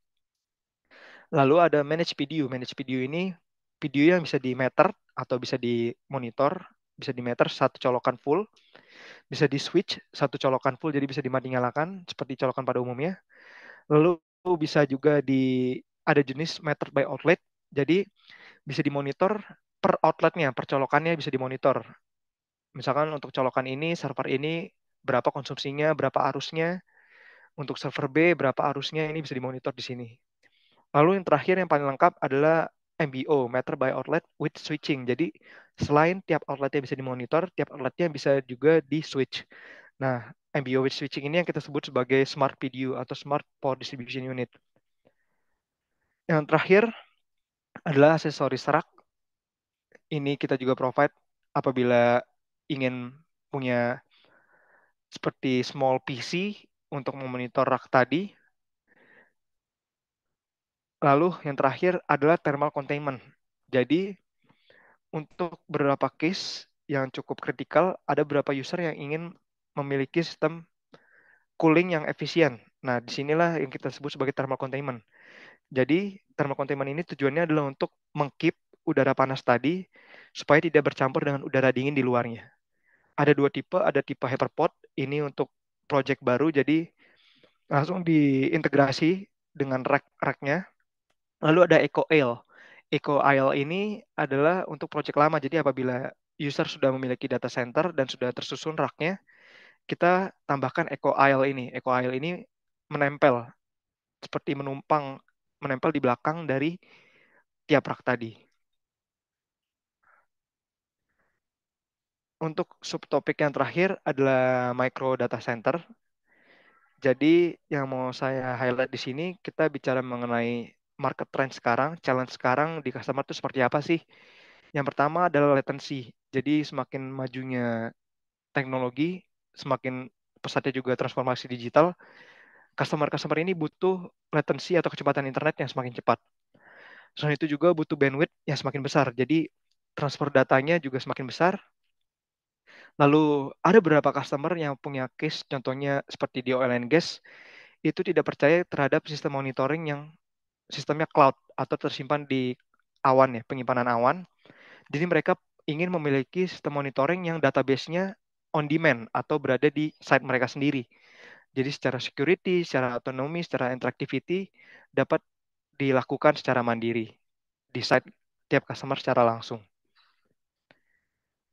Lalu ada manage PDU. Manage PDU ini video yang bisa di meter atau bisa di monitor, bisa di meter satu colokan full, bisa di switch satu colokan full jadi bisa dimati nyalakan seperti colokan pada umumnya. Lalu bisa juga di ada jenis meter by outlet. Jadi bisa dimonitor per outletnya, per colokannya bisa dimonitor misalkan untuk colokan ini, server ini berapa konsumsinya, berapa arusnya, untuk server B berapa arusnya, ini bisa dimonitor di sini. Lalu yang terakhir yang paling lengkap adalah MBO, meter by outlet with switching. Jadi selain tiap outletnya bisa dimonitor, tiap outletnya bisa juga di switch. Nah, MBO with switching ini yang kita sebut sebagai smart PDU atau smart power distribution unit. Yang terakhir adalah aksesoris serak. Ini kita juga provide apabila ingin punya seperti small PC untuk memonitor rak tadi. Lalu yang terakhir adalah thermal containment. Jadi untuk beberapa case yang cukup kritikal, ada beberapa user yang ingin memiliki sistem cooling yang efisien. Nah, disinilah yang kita sebut sebagai thermal containment. Jadi, thermal containment ini tujuannya adalah untuk mengkip udara panas tadi supaya tidak bercampur dengan udara dingin di luarnya ada dua tipe, ada tipe HyperPod ini untuk project baru jadi langsung diintegrasi dengan rack-racknya. Lalu ada Eco Ale. Eco Ale ini adalah untuk project lama. Jadi apabila user sudah memiliki data center dan sudah tersusun racknya, kita tambahkan Eco Ale ini. Eco Ale ini menempel seperti menumpang menempel di belakang dari tiap rak tadi. untuk subtopik yang terakhir adalah micro data center. Jadi yang mau saya highlight di sini kita bicara mengenai market trend sekarang, challenge sekarang di customer itu seperti apa sih? Yang pertama adalah latency. Jadi semakin majunya teknologi, semakin pesatnya juga transformasi digital, customer-customer ini butuh latency atau kecepatan internet yang semakin cepat. Selain itu juga butuh bandwidth yang semakin besar. Jadi transfer datanya juga semakin besar, Lalu ada beberapa customer yang punya case, contohnya seperti di oil and gas, itu tidak percaya terhadap sistem monitoring yang sistemnya cloud atau tersimpan di awan ya, penyimpanan awan. Jadi mereka ingin memiliki sistem monitoring yang database-nya on demand atau berada di site mereka sendiri. Jadi secara security, secara autonomi, secara interactivity dapat dilakukan secara mandiri di site tiap customer secara langsung.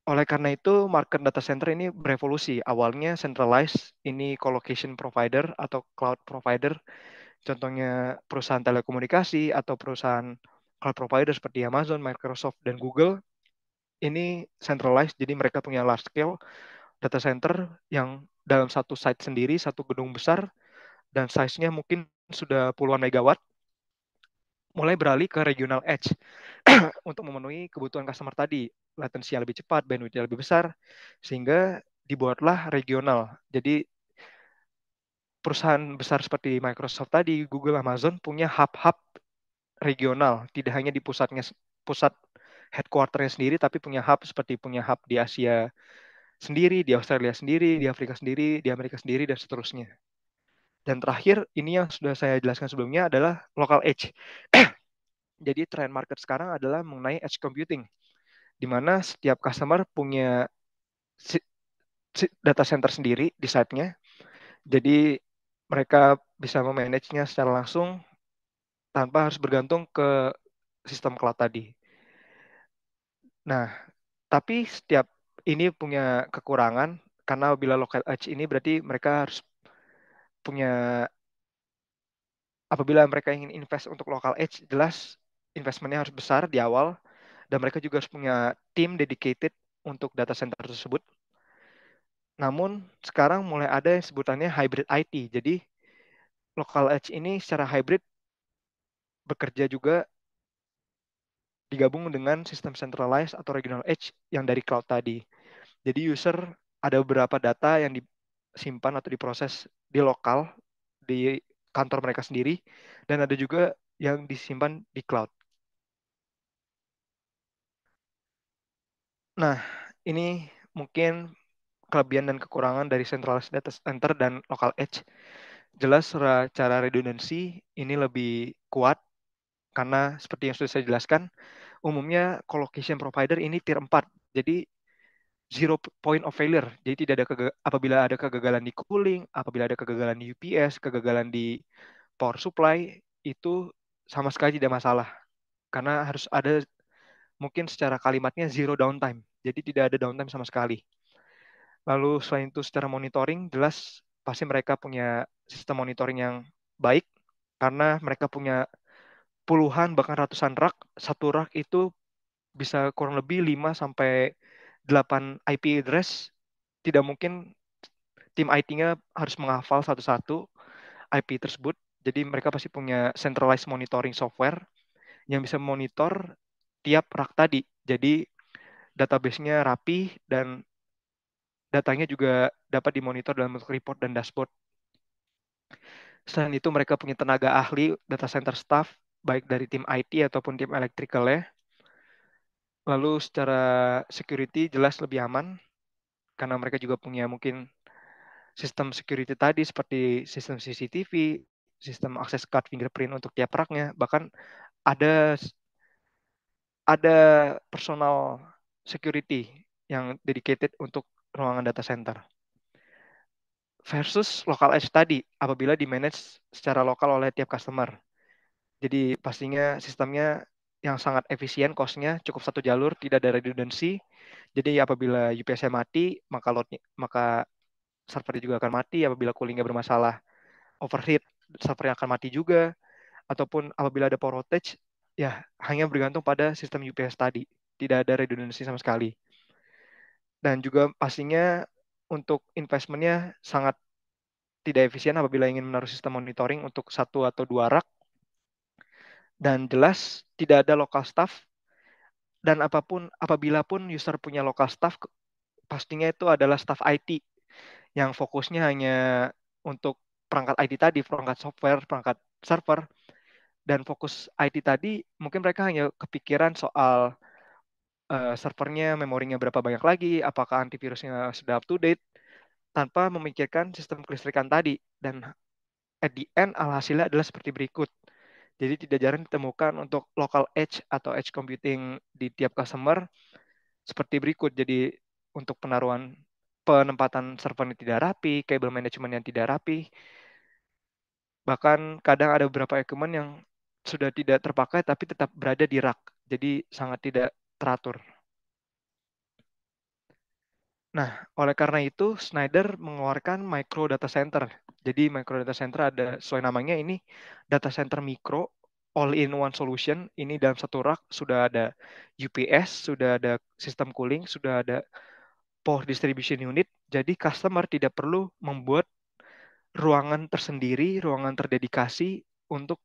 Oleh karena itu, market data center ini berevolusi. Awalnya centralized, ini colocation provider atau cloud provider, contohnya perusahaan telekomunikasi atau perusahaan cloud provider seperti Amazon, Microsoft, dan Google. Ini centralized, jadi mereka punya large scale data center yang dalam satu site sendiri, satu gedung besar, dan size-nya mungkin sudah puluhan megawatt mulai beralih ke regional edge untuk memenuhi kebutuhan customer tadi. Latensi yang lebih cepat, bandwidth yang lebih besar, sehingga dibuatlah regional. Jadi perusahaan besar seperti Microsoft tadi, Google, Amazon punya hub-hub regional, tidak hanya di pusatnya pusat headquarternya sendiri, tapi punya hub seperti punya hub di Asia sendiri, di Australia sendiri, di Afrika sendiri, di Amerika sendiri dan seterusnya. Dan terakhir, ini yang sudah saya jelaskan sebelumnya adalah local edge. Jadi tren market sekarang adalah mengenai edge computing, di mana setiap customer punya data center sendiri di site-nya. Jadi mereka bisa nya secara langsung tanpa harus bergantung ke sistem cloud tadi. Nah, tapi setiap ini punya kekurangan karena bila local edge ini berarti mereka harus punya apabila mereka ingin invest untuk local edge jelas investmentnya harus besar di awal dan mereka juga harus punya tim dedicated untuk data center tersebut. Namun sekarang mulai ada yang sebutannya hybrid IT. Jadi local edge ini secara hybrid bekerja juga digabung dengan sistem centralized atau regional edge yang dari cloud tadi. Jadi user ada beberapa data yang disimpan atau diproses di lokal di kantor mereka sendiri dan ada juga yang disimpan di cloud. Nah, ini mungkin kelebihan dan kekurangan dari centralized data center dan local edge. Jelas secara redundansi ini lebih kuat karena seperti yang sudah saya jelaskan, umumnya colocation provider ini tier 4. Jadi zero point of failure. Jadi tidak ada apabila ada kegagalan di cooling, apabila ada kegagalan di UPS, kegagalan di power supply itu sama sekali tidak masalah. Karena harus ada mungkin secara kalimatnya zero downtime. Jadi tidak ada downtime sama sekali. Lalu selain itu secara monitoring jelas pasti mereka punya sistem monitoring yang baik karena mereka punya puluhan bahkan ratusan rak. Satu rak itu bisa kurang lebih 5 sampai 8 IP address, tidak mungkin tim IT-nya harus menghafal satu-satu IP tersebut. Jadi mereka pasti punya centralized monitoring software yang bisa monitor tiap rak tadi. Jadi database-nya rapi dan datanya juga dapat dimonitor dalam bentuk report dan dashboard. Selain itu mereka punya tenaga ahli, data center staff, baik dari tim IT ataupun tim electrical ya, Lalu secara security jelas lebih aman karena mereka juga punya mungkin sistem security tadi seperti sistem CCTV, sistem akses card fingerprint untuk tiap raknya, bahkan ada ada personal security yang dedicated untuk ruangan data center versus local edge tadi apabila di manage secara lokal oleh tiap customer. Jadi pastinya sistemnya yang sangat efisien kosnya cukup satu jalur tidak ada redundancy jadi apabila ups mati maka loadnya maka servernya juga akan mati apabila coolingnya bermasalah overheat servernya akan mati juga ataupun apabila ada power outage ya hanya bergantung pada sistem UPS tadi tidak ada redundancy sama sekali dan juga pastinya untuk investmentnya sangat tidak efisien apabila ingin menaruh sistem monitoring untuk satu atau dua rak dan jelas tidak ada lokal staff dan apapun apabila pun user punya lokal staff pastinya itu adalah staff IT yang fokusnya hanya untuk perangkat IT tadi, perangkat software, perangkat server dan fokus IT tadi mungkin mereka hanya kepikiran soal uh, servernya, memorinya berapa banyak lagi, apakah antivirusnya sudah up to date tanpa memikirkan sistem kelistrikan tadi dan at the end alhasilnya adalah seperti berikut jadi tidak jarang ditemukan untuk local edge atau edge computing di tiap customer seperti berikut. Jadi untuk penaruhan penempatan server yang tidak rapi, cable management yang tidak rapi, bahkan kadang ada beberapa equipment yang sudah tidak terpakai tapi tetap berada di rak. Jadi sangat tidak teratur. Nah, oleh karena itu Schneider mengeluarkan micro data center. Jadi micro data center ada sesuai namanya ini data center mikro all in one solution. Ini dalam satu rak sudah ada UPS, sudah ada sistem cooling, sudah ada power distribution unit. Jadi customer tidak perlu membuat ruangan tersendiri, ruangan terdedikasi untuk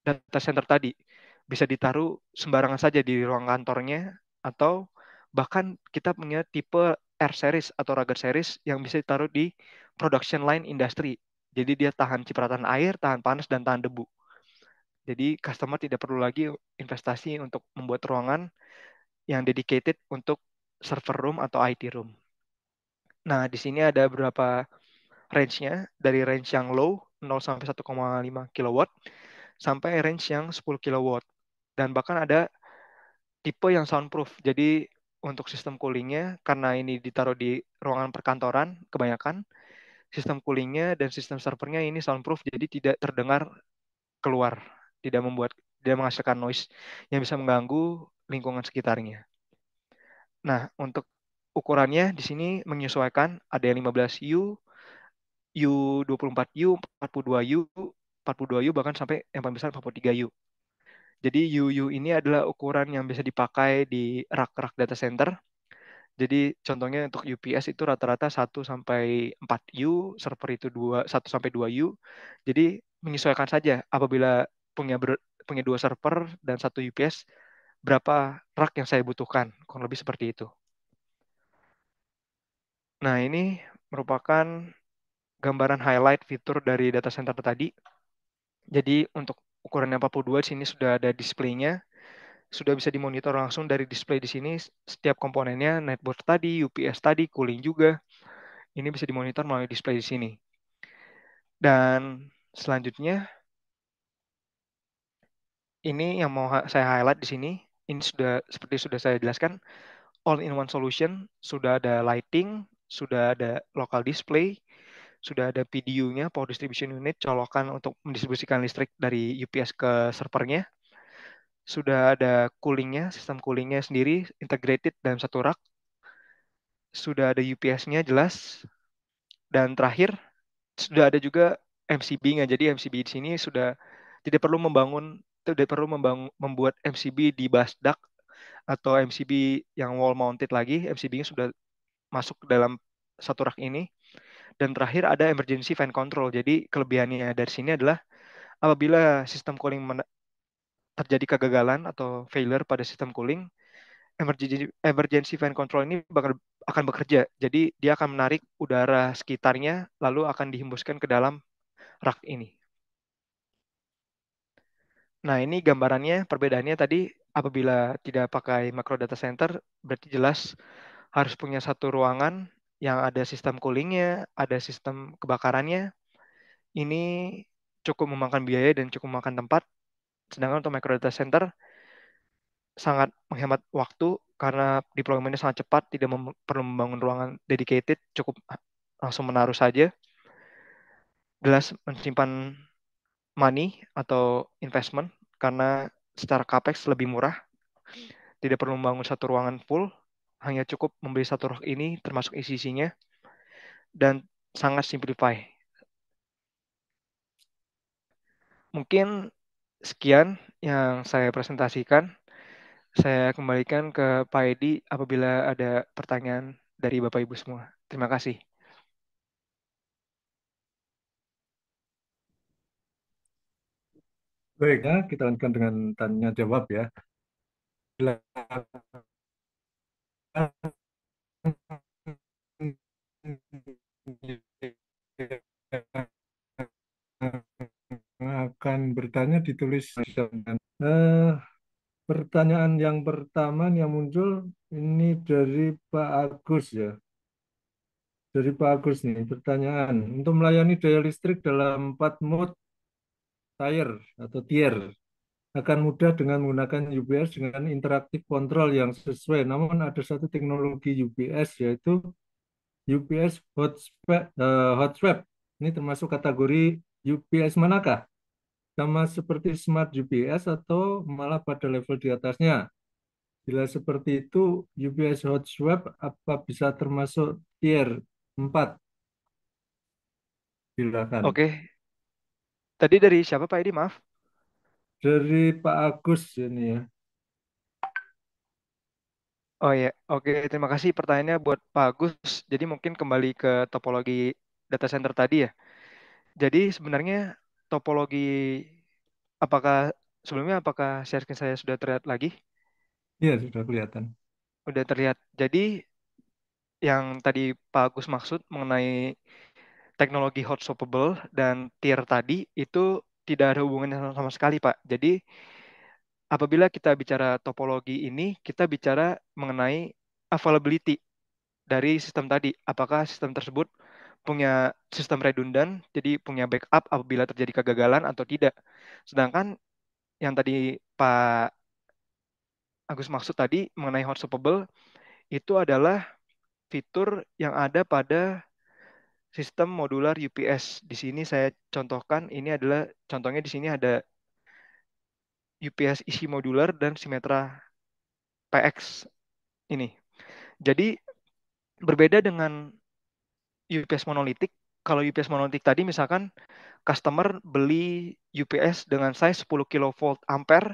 data center tadi. Bisa ditaruh sembarangan saja di ruang kantornya atau bahkan kita punya tipe R series atau Rugged series yang bisa ditaruh di production line industri. Jadi dia tahan cipratan air, tahan panas dan tahan debu. Jadi customer tidak perlu lagi investasi untuk membuat ruangan yang dedicated untuk server room atau IT room. Nah, di sini ada beberapa range-nya dari range yang low 0 sampai 1,5 kW sampai range yang 10 kW dan bahkan ada tipe yang soundproof. Jadi untuk sistem coolingnya karena ini ditaruh di ruangan perkantoran kebanyakan sistem coolingnya dan sistem servernya ini soundproof jadi tidak terdengar keluar tidak membuat tidak menghasilkan noise yang bisa mengganggu lingkungan sekitarnya. Nah untuk ukurannya di sini menyesuaikan ada yang 15U, U24U, 42U, 42U bahkan sampai yang paling besar 43U. Jadi UU ini adalah ukuran yang bisa dipakai di rak-rak data center. Jadi contohnya untuk UPS itu rata-rata 1 sampai 4 U, server itu 2 1 sampai 2 U. Jadi menyesuaikan saja apabila punya ber, punya dua server dan satu UPS berapa rak yang saya butuhkan, kurang lebih seperti itu. Nah, ini merupakan gambaran highlight fitur dari data center tadi. Jadi untuk ukuran 42 di sini sudah ada displaynya sudah bisa dimonitor langsung dari display di sini setiap komponennya netboard tadi, UPS tadi, cooling juga. Ini bisa dimonitor melalui display di sini. Dan selanjutnya ini yang mau saya highlight di sini, ini sudah seperti sudah saya jelaskan all in one solution, sudah ada lighting, sudah ada local display, sudah ada videonya Power Distribution Unit, colokan untuk mendistribusikan listrik dari UPS ke servernya. Sudah ada coolingnya, sistem coolingnya sendiri integrated dalam satu rak. Sudah ada UPS-nya jelas. Dan terakhir, sudah ada juga MCB-nya. Jadi MCB di sini sudah tidak perlu membangun tidak perlu membangun, membuat MCB di bus duct atau MCB yang wall mounted lagi. MCB-nya sudah masuk dalam satu rak ini dan terakhir ada emergency fan control. Jadi kelebihannya dari sini adalah apabila sistem cooling terjadi kegagalan atau failure pada sistem cooling, emergency, emergency fan control ini bakal akan bekerja. Jadi dia akan menarik udara sekitarnya lalu akan dihembuskan ke dalam rak ini. Nah, ini gambarannya perbedaannya tadi apabila tidak pakai macro data center berarti jelas harus punya satu ruangan yang ada sistem coolingnya, ada sistem kebakarannya. Ini cukup memakan biaya dan cukup memakan tempat. Sedangkan untuk micro data center sangat menghemat waktu karena deploymentnya sangat cepat, tidak mem perlu membangun ruangan dedicated, cukup langsung menaruh saja. Jelas menyimpan money atau investment karena secara capex lebih murah. Tidak perlu membangun satu ruangan full, hanya cukup membeli satu rok ini termasuk isi-isinya dan sangat simplify. Mungkin sekian yang saya presentasikan. Saya kembalikan ke Pak Edi apabila ada pertanyaan dari Bapak Ibu semua. Terima kasih. Baik, kita lanjutkan dengan tanya jawab ya. Silakan akan bertanya ditulis uh, pertanyaan yang pertama yang muncul ini dari Pak Agus ya dari Pak Agus nih pertanyaan untuk melayani daya listrik dalam empat mode tire atau tier akan mudah dengan menggunakan UBS dengan interaktif kontrol yang sesuai. Namun ada satu teknologi UBS yaitu UBS hot Uh, eh, hot swap. Ini termasuk kategori UBS manakah? Sama seperti smart UBS atau malah pada level di atasnya. Bila seperti itu, UBS hot swap apa bisa termasuk tier 4? Silakan. Oke. Tadi dari siapa Pak ini? maaf? dari Pak Agus ini ya. Oh ya, oke. Terima kasih pertanyaannya buat Pak Agus. Jadi mungkin kembali ke topologi data center tadi ya. Jadi sebenarnya topologi apakah sebelumnya apakah share screen saya sudah terlihat lagi? Iya, sudah kelihatan. Sudah terlihat. Jadi yang tadi Pak Agus maksud mengenai teknologi hot swappable dan tier tadi itu tidak ada hubungannya sama sekali, Pak. Jadi apabila kita bicara topologi ini, kita bicara mengenai availability dari sistem tadi. Apakah sistem tersebut punya sistem redundant, jadi punya backup apabila terjadi kegagalan atau tidak. Sedangkan yang tadi Pak Agus maksud tadi mengenai hot swappable itu adalah fitur yang ada pada sistem modular UPS. Di sini saya contohkan ini adalah contohnya di sini ada UPS isi modular dan Simetra PX ini. Jadi berbeda dengan UPS monolitik. Kalau UPS monolitik tadi misalkan customer beli UPS dengan size 10 kilovolt ampere,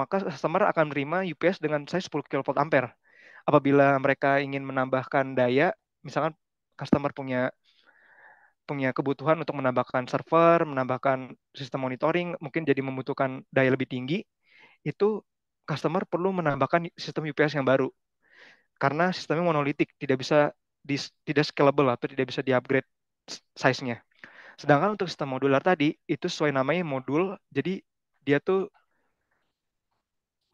maka customer akan menerima UPS dengan size 10 kilovolt ampere. Apabila mereka ingin menambahkan daya, misalkan customer punya punya kebutuhan untuk menambahkan server, menambahkan sistem monitoring, mungkin jadi membutuhkan daya lebih tinggi, itu customer perlu menambahkan sistem UPS yang baru. Karena sistemnya monolitik, tidak bisa di, tidak scalable atau tidak bisa di-upgrade size-nya. Sedangkan untuk sistem modular tadi, itu sesuai namanya modul, jadi dia tuh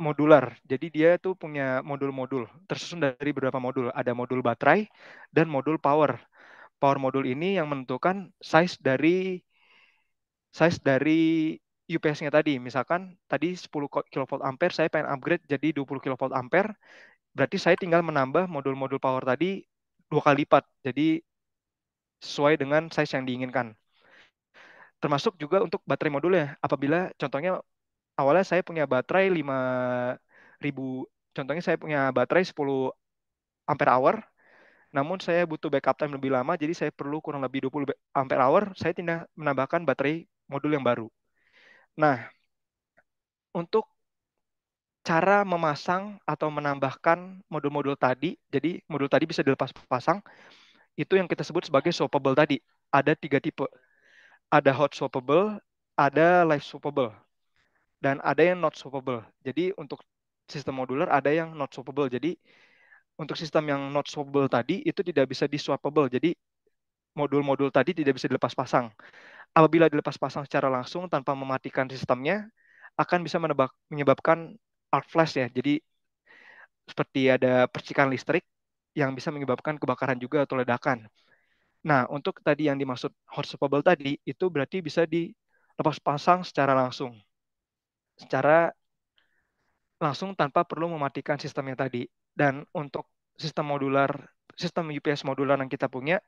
modular. Jadi dia tuh punya modul-modul, tersusun dari beberapa modul. Ada modul baterai dan modul power power modul ini yang menentukan size dari size dari UPS-nya tadi. Misalkan tadi 10 kV ampere, saya pengen upgrade jadi 20 kV ampere. Berarti saya tinggal menambah modul-modul power tadi dua kali lipat. Jadi sesuai dengan size yang diinginkan. Termasuk juga untuk baterai modulnya. Apabila contohnya awalnya saya punya baterai 5000 contohnya saya punya baterai 10 ampere hour namun saya butuh backup time lebih lama, jadi saya perlu kurang lebih 20 ampere hour, saya tidak menambahkan baterai modul yang baru. Nah, untuk cara memasang atau menambahkan modul-modul tadi, jadi modul tadi bisa dilepas pasang, itu yang kita sebut sebagai swappable tadi. Ada tiga tipe. Ada hot swappable, ada live swappable, dan ada yang not swappable. Jadi untuk sistem modular ada yang not swappable. Jadi untuk sistem yang not swappable tadi itu tidak bisa di Jadi modul-modul tadi tidak bisa dilepas pasang. Apabila dilepas pasang secara langsung tanpa mematikan sistemnya akan bisa menebak, menyebabkan arc flash ya. Jadi seperti ada percikan listrik yang bisa menyebabkan kebakaran juga atau ledakan. Nah, untuk tadi yang dimaksud hot swappable tadi itu berarti bisa dilepas pasang secara langsung. Secara langsung tanpa perlu mematikan sistemnya tadi. Dan untuk sistem modular, sistem UPS modular yang kita punya,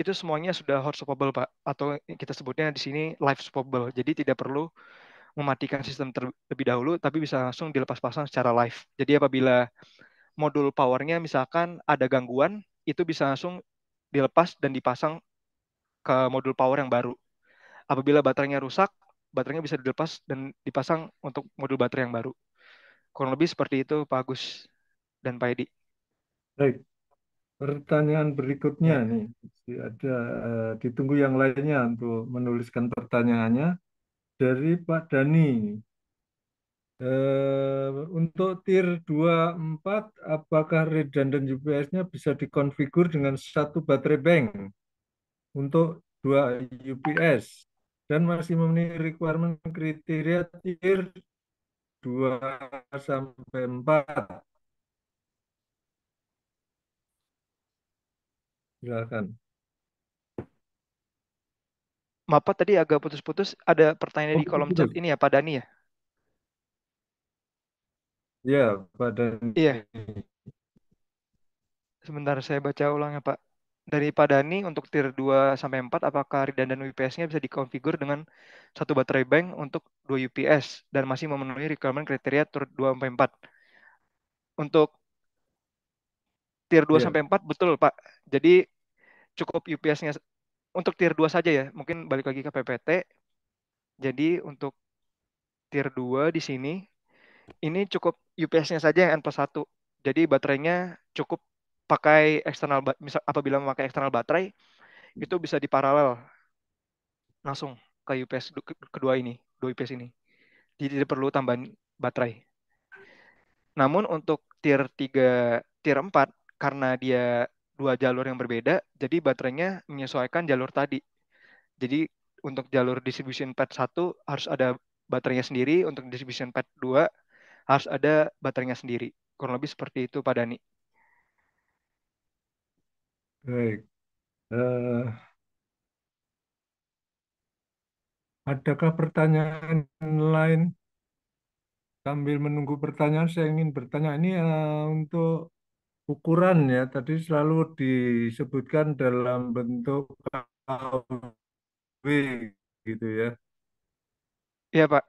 itu semuanya sudah hot swappable, Pak. Atau kita sebutnya di sini live swappable. Jadi tidak perlu mematikan sistem terlebih dahulu, tapi bisa langsung dilepas pasang secara live. Jadi apabila modul powernya misalkan ada gangguan, itu bisa langsung dilepas dan dipasang ke modul power yang baru. Apabila baterainya rusak, baterainya bisa dilepas dan dipasang untuk modul baterai yang baru. Kurang lebih seperti itu, Pak Agus dan Pak Edi. Baik, pertanyaan berikutnya nih. Ada eh, ditunggu yang lainnya untuk menuliskan pertanyaannya dari Pak Dani. Uh, untuk tier 24, apakah redundant UPS-nya bisa dikonfigur dengan satu baterai bank untuk dua UPS dan masih memenuhi requirement kriteria tier 2 sampai 4 Silakan. Pak, tadi agak putus-putus. Ada pertanyaan Oh, di kolom gitu. chat ini ya, Pak Dani ya? Ya, Dani. Iya, sebentar saya baca ulang ya, Pak. Dari Pak Dani untuk tier 2 sampai 4, apakah Ridan dan UPS-nya bisa dikonfigur dengan satu baterai bank untuk 2 UPS dan masih memenuhi requirement kriteria tier 2 sampai 4? Untuk tier 2 yeah. sampai 4 betul Pak. Jadi cukup UPS-nya untuk tier 2 saja ya. Mungkin balik lagi ke PPT. Jadi untuk tier 2 di sini ini cukup UPS-nya saja yang N plus 1. Jadi baterainya cukup pakai eksternal misal apabila memakai eksternal baterai itu bisa diparalel langsung ke UPS kedua ini, dua UPS ini. Jadi tidak perlu tambahan baterai. Namun untuk tier 3, tier 4 karena dia dua jalur yang berbeda, jadi baterainya menyesuaikan jalur tadi. Jadi untuk jalur distribution pad 1 harus ada baterainya sendiri, untuk distribution pad 2 harus ada baterainya sendiri. Kurang lebih seperti itu Pak Dani. Baik. Uh, adakah pertanyaan lain? Sambil menunggu pertanyaan, saya ingin bertanya ini uh, untuk ukuran ya tadi selalu disebutkan dalam bentuk KW gitu ya. Iya, Pak.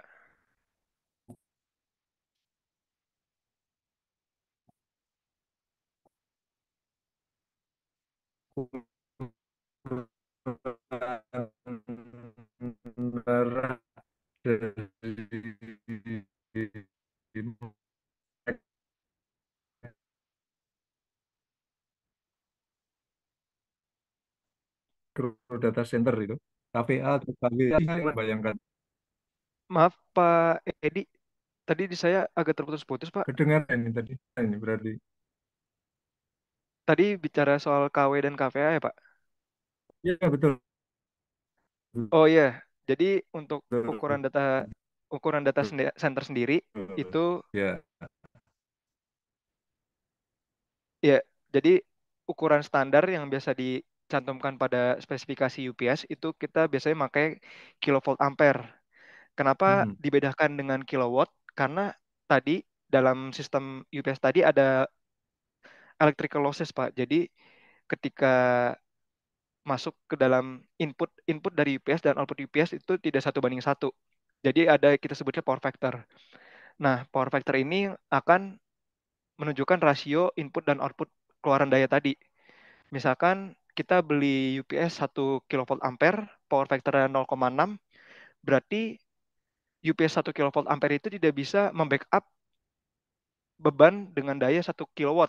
Darah dari Grow Data Center itu. KPA atau KWA, bayangkan. Maaf Pak Edi, tadi di saya agak terputus-putus Pak. Kedengaran ini tadi, ah, ini berarti. Tadi bicara soal KW dan KVA ya Pak? Iya betul. Oh iya, jadi untuk betul. ukuran data ukuran data sendi center sendiri betul. itu ya. Ya, jadi ukuran standar yang biasa di cantumkan pada spesifikasi UPS itu kita biasanya pakai kilovolt ampere. Kenapa hmm. dibedakan dengan kilowatt? Karena tadi dalam sistem UPS tadi ada electrical losses, Pak. Jadi ketika masuk ke dalam input input dari UPS dan output UPS itu tidak satu banding satu. Jadi ada kita sebutnya power factor. Nah, power factor ini akan menunjukkan rasio input dan output keluaran daya tadi. Misalkan kita beli UPS 1 kV ampere, power factornya 0,6, berarti UPS 1 kV ampere itu tidak bisa membackup beban dengan daya 1 kW,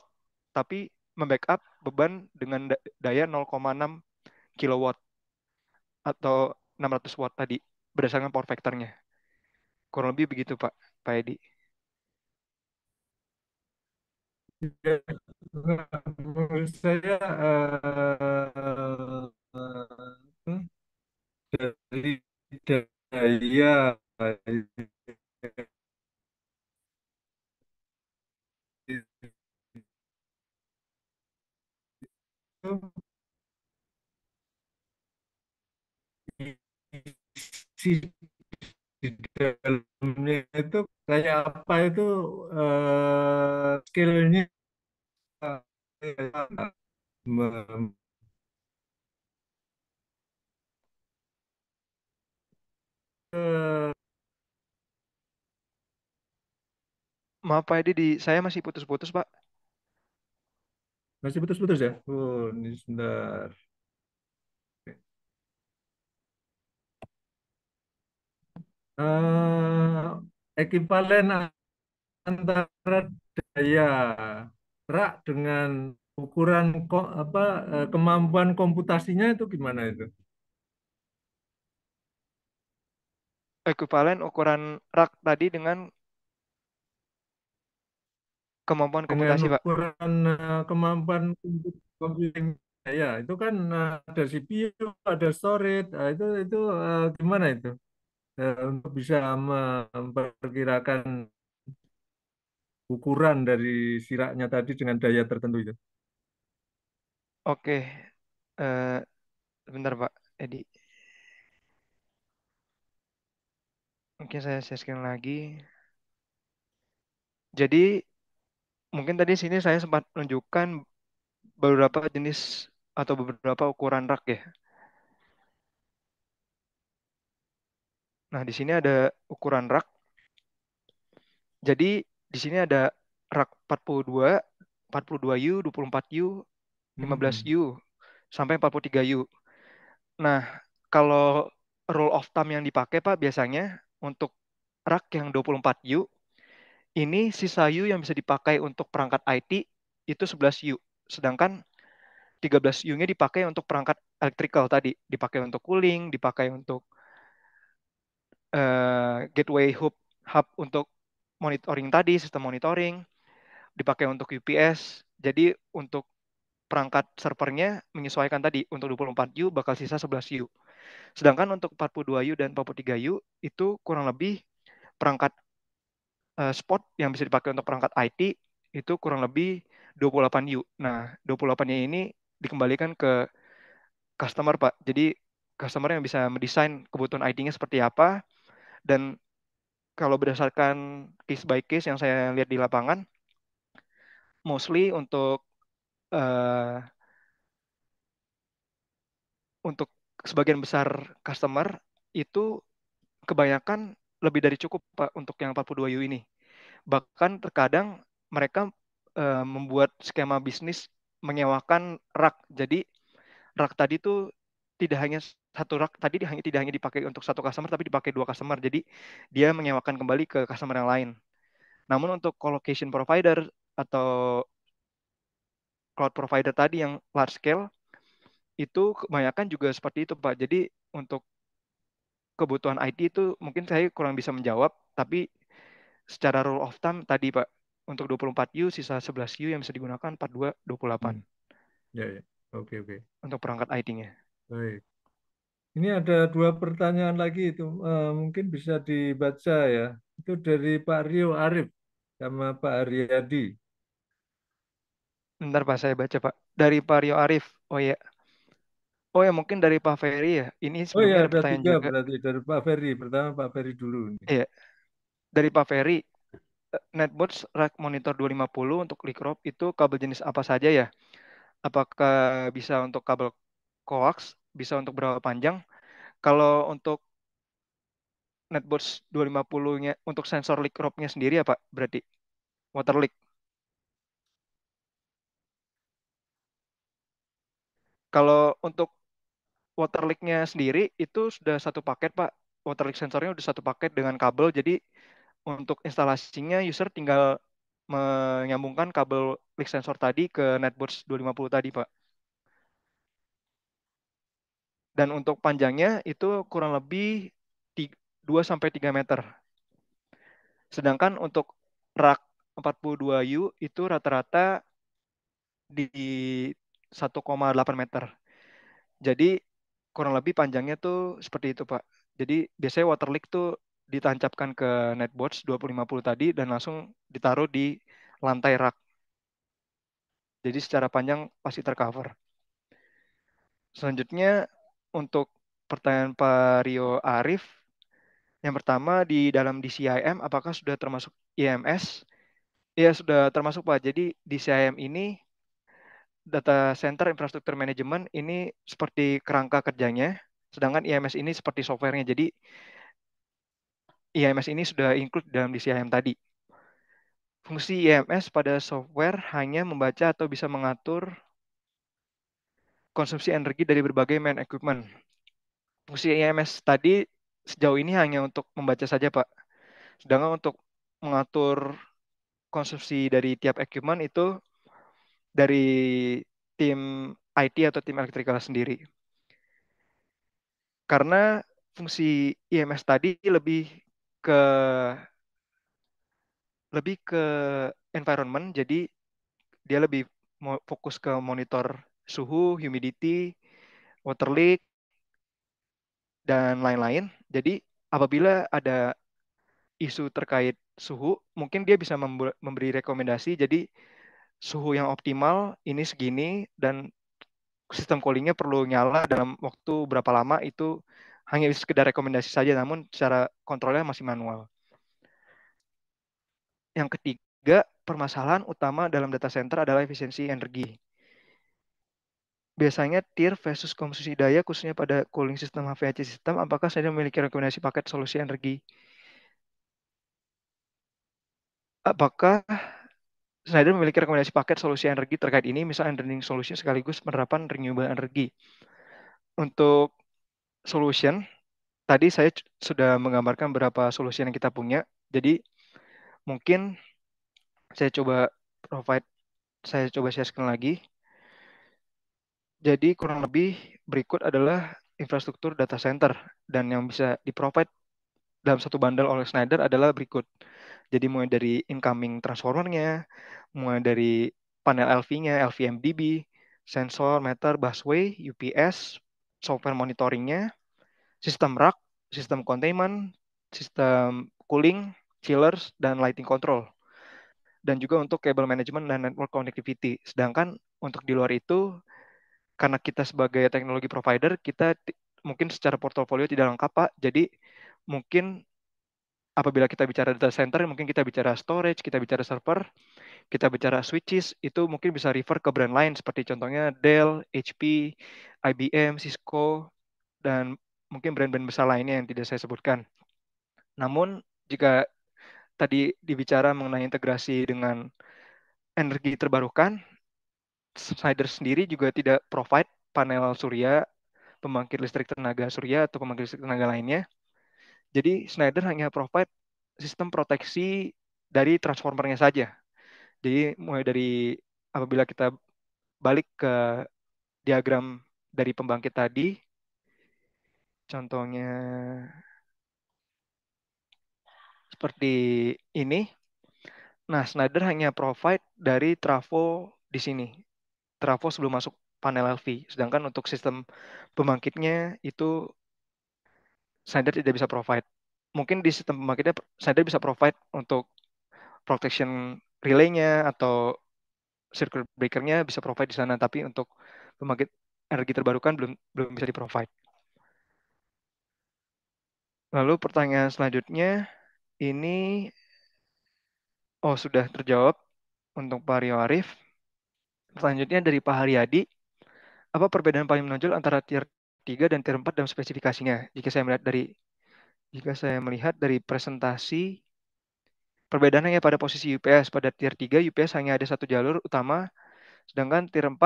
tapi membackup beban dengan daya 0,6 kW atau 600 watt tadi berdasarkan power factornya. Kurang lebih begitu Pak, Pak Edi. Ya, menurut saya uh, dari daya isi di dalamnya itu kayak apa itu uh, eh, skillnya Maaf Pak Edi, di, saya masih putus-putus Pak. Masih putus-putus ya? Oh, ini sebentar. Uh, eh, ekivalen antara daya rak dengan ukuran ko, apa eh, kemampuan komputasinya itu gimana itu? Ekuivalen ukuran rak tadi dengan kemampuan komputasi, Pak. Ukuran eh, kemampuan komputing? ya itu kan eh, ada CPU, ada storage, nah, itu itu gimana itu? Untuk bisa memperkirakan ukuran dari siraknya tadi dengan daya tertentu itu. Oke, uh, bentar Pak Edi. Mungkin saya share lagi. Jadi mungkin tadi sini saya sempat menunjukkan beberapa jenis atau beberapa ukuran rak ya. Nah, di sini ada ukuran rak. Jadi di sini ada rak 42, 42U, 24U, 15U, hmm. sampai 43U. Nah, kalau rule of thumb yang dipakai Pak biasanya untuk rak yang 24U, ini sisa U yang bisa dipakai untuk perangkat IT itu 11U. Sedangkan 13U-nya dipakai untuk perangkat electrical tadi, dipakai untuk cooling, dipakai untuk uh, gateway hub hub untuk monitoring tadi, sistem monitoring, dipakai untuk UPS. Jadi untuk perangkat servernya menyesuaikan tadi untuk 24U bakal sisa 11U. Sedangkan untuk 42U dan 43U itu kurang lebih perangkat eh, spot yang bisa dipakai untuk perangkat IT itu kurang lebih 28U. Nah, 28-nya ini dikembalikan ke customer, Pak. Jadi customer yang bisa mendesain kebutuhan IT-nya seperti apa dan kalau berdasarkan case by case yang saya lihat di lapangan, mostly untuk uh, untuk sebagian besar customer itu kebanyakan lebih dari cukup Pak untuk yang 42U ini. Bahkan terkadang mereka uh, membuat skema bisnis menyewakan rak. Jadi rak tadi itu tidak hanya satu rak tadi hanya tidak hanya dipakai untuk satu customer tapi dipakai dua customer jadi dia menyewakan kembali ke customer yang lain namun untuk colocation provider atau cloud provider tadi yang large scale itu kebanyakan juga seperti itu pak jadi untuk kebutuhan IT itu mungkin saya kurang bisa menjawab tapi secara rule of thumb tadi pak untuk 24U sisa 11U yang bisa digunakan 42 28 hmm. ya ya oke okay, oke okay. untuk perangkat IT-nya Baik. Ini ada dua pertanyaan lagi itu uh, mungkin bisa dibaca ya. Itu dari Pak Rio Arif sama Pak Aryadi. Bentar Pak, saya baca Pak. Dari Pak Rio Arif. Oh ya. Oh ya mungkin dari Pak Ferry ya. Ini oh ya, ada, ada pertanyaan juga. juga. berarti dari Pak Ferry. Pertama Pak Ferry dulu. Iya. Dari Pak Ferry, eh, Netboots Rack Monitor 250 untuk Likrop itu kabel jenis apa saja ya? Apakah bisa untuk kabel coax bisa untuk berapa panjang. Kalau untuk netboards 250-nya untuk sensor leak rope-nya sendiri apa, berarti water leak. Kalau untuk water leak-nya sendiri itu sudah satu paket Pak. Water leak sensornya sudah satu paket dengan kabel. Jadi untuk instalasinya user tinggal menyambungkan kabel leak sensor tadi ke netboards 250 tadi Pak. Dan untuk panjangnya itu kurang lebih 2 sampai 3 meter. Sedangkan untuk rak 42U itu rata-rata di 1,8 meter. Jadi kurang lebih panjangnya tuh seperti itu, Pak. Jadi biasanya water leak tuh ditancapkan ke netboards 2050 tadi dan langsung ditaruh di lantai rak. Jadi secara panjang pasti tercover. Selanjutnya untuk pertanyaan Pak Rio Arif, yang pertama di dalam DCIM apakah sudah termasuk IMS? Ya sudah termasuk Pak. Jadi DCIM ini data center infrastructure management ini seperti kerangka kerjanya, sedangkan IMS ini seperti softwarenya. Jadi IMS ini sudah include dalam DCIM tadi. Fungsi IMS pada software hanya membaca atau bisa mengatur konsumsi energi dari berbagai main equipment. Fungsi IMS e tadi sejauh ini hanya untuk membaca saja, Pak. Sedangkan untuk mengatur konsumsi dari tiap equipment itu dari tim IT atau tim elektrikal sendiri. Karena fungsi IMS e tadi lebih ke lebih ke environment, jadi dia lebih fokus ke monitor suhu, humidity, water leak, dan lain-lain. Jadi apabila ada isu terkait suhu, mungkin dia bisa memberi rekomendasi. Jadi suhu yang optimal ini segini dan sistem coolingnya perlu nyala dalam waktu berapa lama itu hanya sekedar rekomendasi saja, namun secara kontrolnya masih manual. Yang ketiga, permasalahan utama dalam data center adalah efisiensi energi biasanya tier versus konsumsi daya khususnya pada cooling system HVAC system, apakah saya memiliki rekomendasi paket solusi energi? Apakah Schneider memiliki rekomendasi paket solusi energi terkait ini, misalnya learning solution sekaligus penerapan renewable energi Untuk solution, tadi saya sudah menggambarkan beberapa solusi yang kita punya. Jadi mungkin saya coba provide, saya coba share screen lagi. Jadi kurang lebih berikut adalah infrastruktur data center dan yang bisa di-provide dalam satu bundle oleh Schneider adalah berikut. Jadi mulai dari incoming transformernya, mulai dari panel LV-nya, LVMDB, sensor, meter, busway, UPS, software monitoringnya, sistem rack, sistem containment, sistem cooling, chillers, dan lighting control. Dan juga untuk cable management dan network connectivity. Sedangkan untuk di luar itu, karena kita sebagai teknologi provider kita mungkin secara portofolio tidak lengkap Pak. Jadi mungkin apabila kita bicara data center mungkin kita bicara storage, kita bicara server, kita bicara switches itu mungkin bisa refer ke brand lain seperti contohnya Dell, HP, IBM, Cisco dan mungkin brand-brand besar lainnya yang tidak saya sebutkan. Namun jika tadi dibicara mengenai integrasi dengan energi terbarukan, Schneider sendiri juga tidak provide panel surya, pembangkit listrik tenaga surya atau pembangkit listrik tenaga lainnya. Jadi Schneider hanya provide sistem proteksi dari transformernya saja. Jadi mulai dari apabila kita balik ke diagram dari pembangkit tadi, contohnya seperti ini. Nah, Schneider hanya provide dari trafo di sini trafo sebelum masuk panel LV. Sedangkan untuk sistem pembangkitnya itu Schneider tidak bisa provide. Mungkin di sistem pembangkitnya Schneider bisa provide untuk protection relay-nya atau circuit breaker-nya bisa provide di sana, tapi untuk pembangkit energi terbarukan belum belum bisa di-provide. Lalu pertanyaan selanjutnya ini oh sudah terjawab untuk Pak Rio Arif. Selanjutnya dari Pak Haryadi, apa perbedaan paling menonjol antara tier 3 dan tier 4 dalam spesifikasinya? Jika saya melihat dari jika saya melihat dari presentasi perbedaannya pada posisi UPS pada tier 3 UPS hanya ada satu jalur utama sedangkan tier 4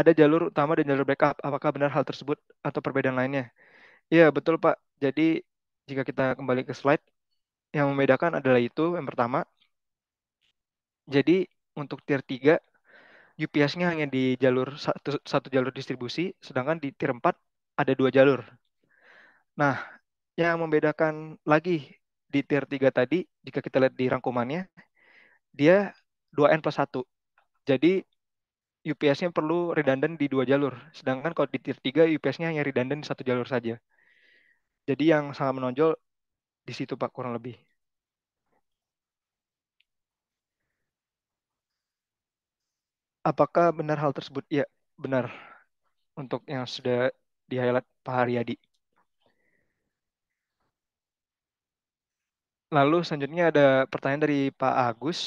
ada jalur utama dan jalur backup. Apakah benar hal tersebut atau perbedaan lainnya? Iya, betul Pak. Jadi jika kita kembali ke slide yang membedakan adalah itu yang pertama. Jadi untuk tier 3 UPS-nya hanya di jalur satu, satu jalur distribusi, sedangkan di tier 4 ada dua jalur. Nah, yang membedakan lagi di tier 3 tadi, jika kita lihat di rangkumannya, dia 2N plus 1. Jadi UPS-nya perlu redundant di dua jalur. Sedangkan kalau di tier 3, UPS-nya hanya redundant di satu jalur saja. Jadi yang sangat menonjol di situ Pak, kurang lebih. Apakah benar hal tersebut? Ya, benar. Untuk yang sudah di-highlight Pak Haryadi. Lalu selanjutnya ada pertanyaan dari Pak Agus.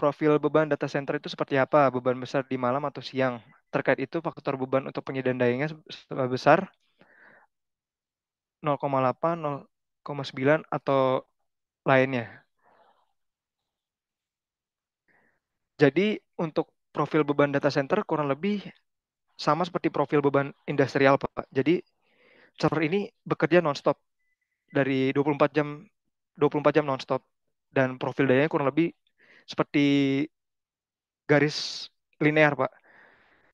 Profil beban data center itu seperti apa? Beban besar di malam atau siang? Terkait itu faktor beban untuk penyediaan dayanya besar 0,8, 0,9 atau lainnya. Jadi untuk profil beban data center kurang lebih sama seperti profil beban industrial Pak. Jadi server ini bekerja nonstop dari 24 jam 24 jam nonstop dan profil dayanya kurang lebih seperti garis linear Pak.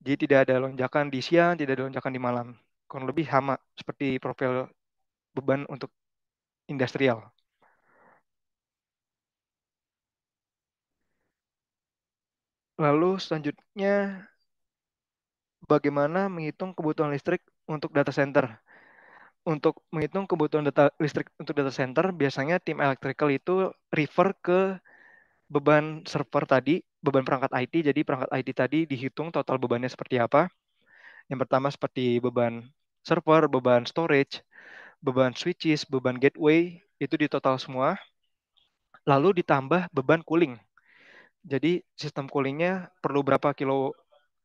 Jadi tidak ada lonjakan di siang, tidak ada lonjakan di malam. Kurang lebih sama seperti profil beban untuk industrial. Lalu selanjutnya bagaimana menghitung kebutuhan listrik untuk data center. Untuk menghitung kebutuhan data listrik untuk data center, biasanya tim electrical itu refer ke beban server tadi, beban perangkat IT. Jadi perangkat IT tadi dihitung total bebannya seperti apa. Yang pertama seperti beban server, beban storage, beban switches, beban gateway, itu di total semua. Lalu ditambah beban cooling. Jadi sistem coolingnya perlu berapa kilo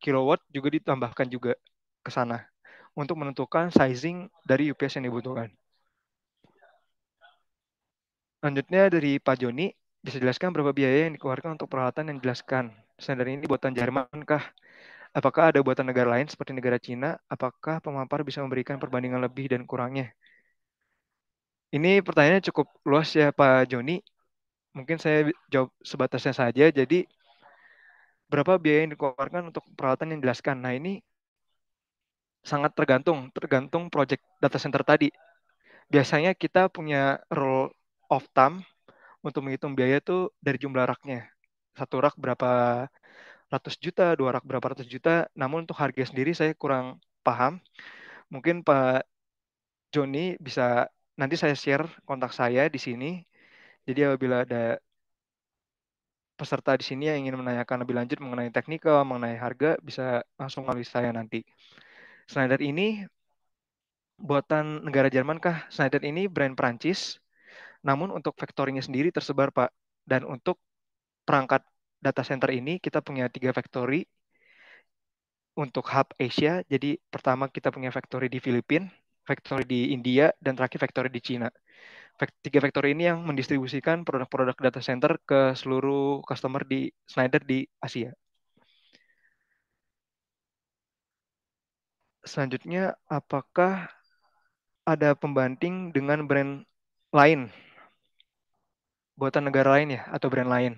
kilowatt juga ditambahkan juga ke sana untuk menentukan sizing dari UPS yang dibutuhkan. Lanjutnya dari Pak Joni, bisa jelaskan berapa biaya yang dikeluarkan untuk peralatan yang dijelaskan? Standar ini buatan Jerman kah? Apakah ada buatan negara lain seperti negara Cina? Apakah pemampar bisa memberikan perbandingan lebih dan kurangnya? Ini pertanyaannya cukup luas ya Pak Joni mungkin saya jawab sebatasnya saja. Jadi berapa biaya yang dikeluarkan untuk peralatan yang dijelaskan? Nah ini sangat tergantung, tergantung project data center tadi. Biasanya kita punya rule of thumb untuk menghitung biaya itu dari jumlah raknya. Satu rak berapa ratus juta, dua rak berapa ratus juta. Namun untuk harga sendiri saya kurang paham. Mungkin Pak Joni bisa nanti saya share kontak saya di sini jadi apabila ada peserta di sini yang ingin menanyakan lebih lanjut mengenai teknikal, mengenai harga, bisa langsung melalui saya nanti. Schneider ini buatan negara Jerman kah? Schneider ini brand Perancis, namun untuk faktorinya sendiri tersebar, Pak. Dan untuk perangkat data center ini kita punya tiga factory untuk hub Asia. Jadi pertama kita punya factory di Filipina, factory di India, dan terakhir factory di Cina tiga vektor ini yang mendistribusikan produk-produk data center ke seluruh customer di Schneider di Asia. Selanjutnya, apakah ada pembanding dengan brand lain? Buatan negara lain ya, atau brand lain?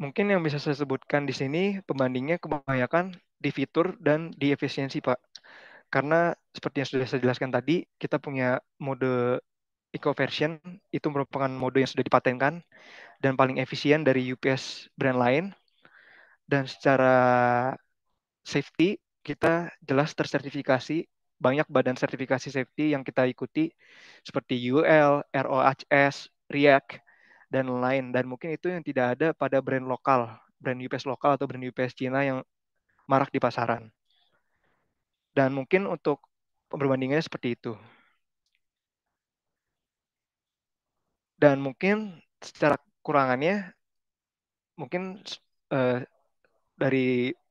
Mungkin yang bisa saya sebutkan di sini, pembandingnya kebanyakan di fitur dan di efisiensi, Pak. Karena seperti yang sudah saya jelaskan tadi, kita punya mode Ecoversion itu merupakan mode yang sudah dipatenkan dan paling efisien dari UPS brand lain. Dan secara safety kita jelas tersertifikasi banyak badan sertifikasi safety yang kita ikuti seperti UL, ROHS, React, dan lain dan mungkin itu yang tidak ada pada brand lokal, brand UPS lokal atau brand UPS Cina yang marak di pasaran. Dan mungkin untuk perbandingannya seperti itu. Dan mungkin secara kurangannya mungkin uh, dari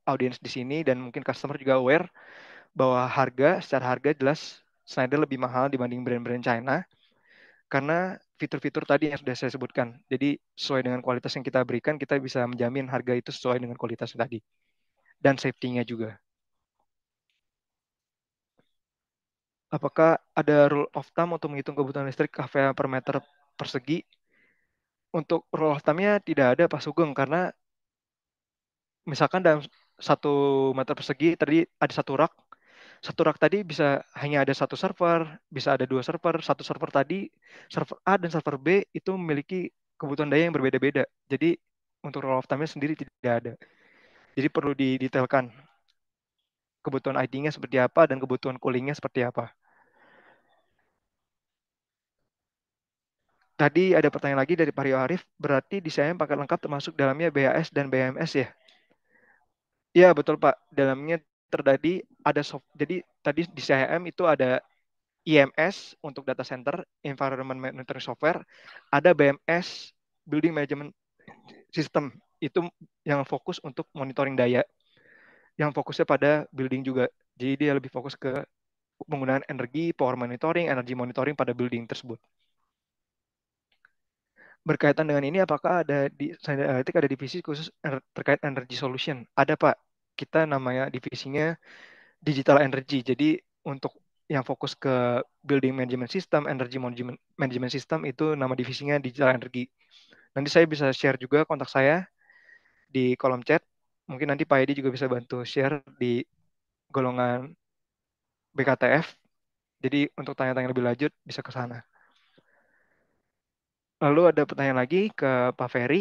audiens di sini dan mungkin customer juga aware bahwa harga secara harga jelas Schneider lebih mahal dibanding brand-brand China karena fitur-fitur tadi yang sudah saya sebutkan. Jadi sesuai dengan kualitas yang kita berikan, kita bisa menjamin harga itu sesuai dengan kualitas tadi dan safety-nya juga. Apakah ada rule of thumb untuk menghitung kebutuhan listrik kafe per meter persegi. Untuk rule of thumb-nya tidak ada Pak Sugeng karena misalkan dalam satu meter persegi tadi ada satu rak. Satu rak tadi bisa hanya ada satu server, bisa ada dua server. Satu server tadi, server A dan server B itu memiliki kebutuhan daya yang berbeda-beda. Jadi untuk rule of thumb-nya sendiri tidak ada. Jadi perlu didetailkan kebutuhan ID-nya seperti apa dan kebutuhan cooling nya seperti apa. tadi ada pertanyaan lagi dari Pario Rio Arif, berarti di CIM pakai lengkap termasuk dalamnya BAS dan BMS ya? Iya betul Pak, dalamnya terjadi ada soft, jadi tadi di CIM itu ada IMS untuk data center, environment monitoring software, ada BMS, building management system, itu yang fokus untuk monitoring daya, yang fokusnya pada building juga. Jadi dia lebih fokus ke penggunaan energi, power monitoring, energy monitoring pada building tersebut berkaitan dengan ini apakah ada di analitik eh, ada divisi khusus er, terkait energy solution? Ada Pak. Kita namanya divisinya Digital Energy. Jadi untuk yang fokus ke building management system, energy management, management system itu nama divisinya Digital Energy. Nanti saya bisa share juga kontak saya di kolom chat. Mungkin nanti Pak Edi juga bisa bantu share di golongan BKTF. Jadi untuk tanya-tanya lebih lanjut bisa ke sana. Lalu ada pertanyaan lagi ke Pak Ferry.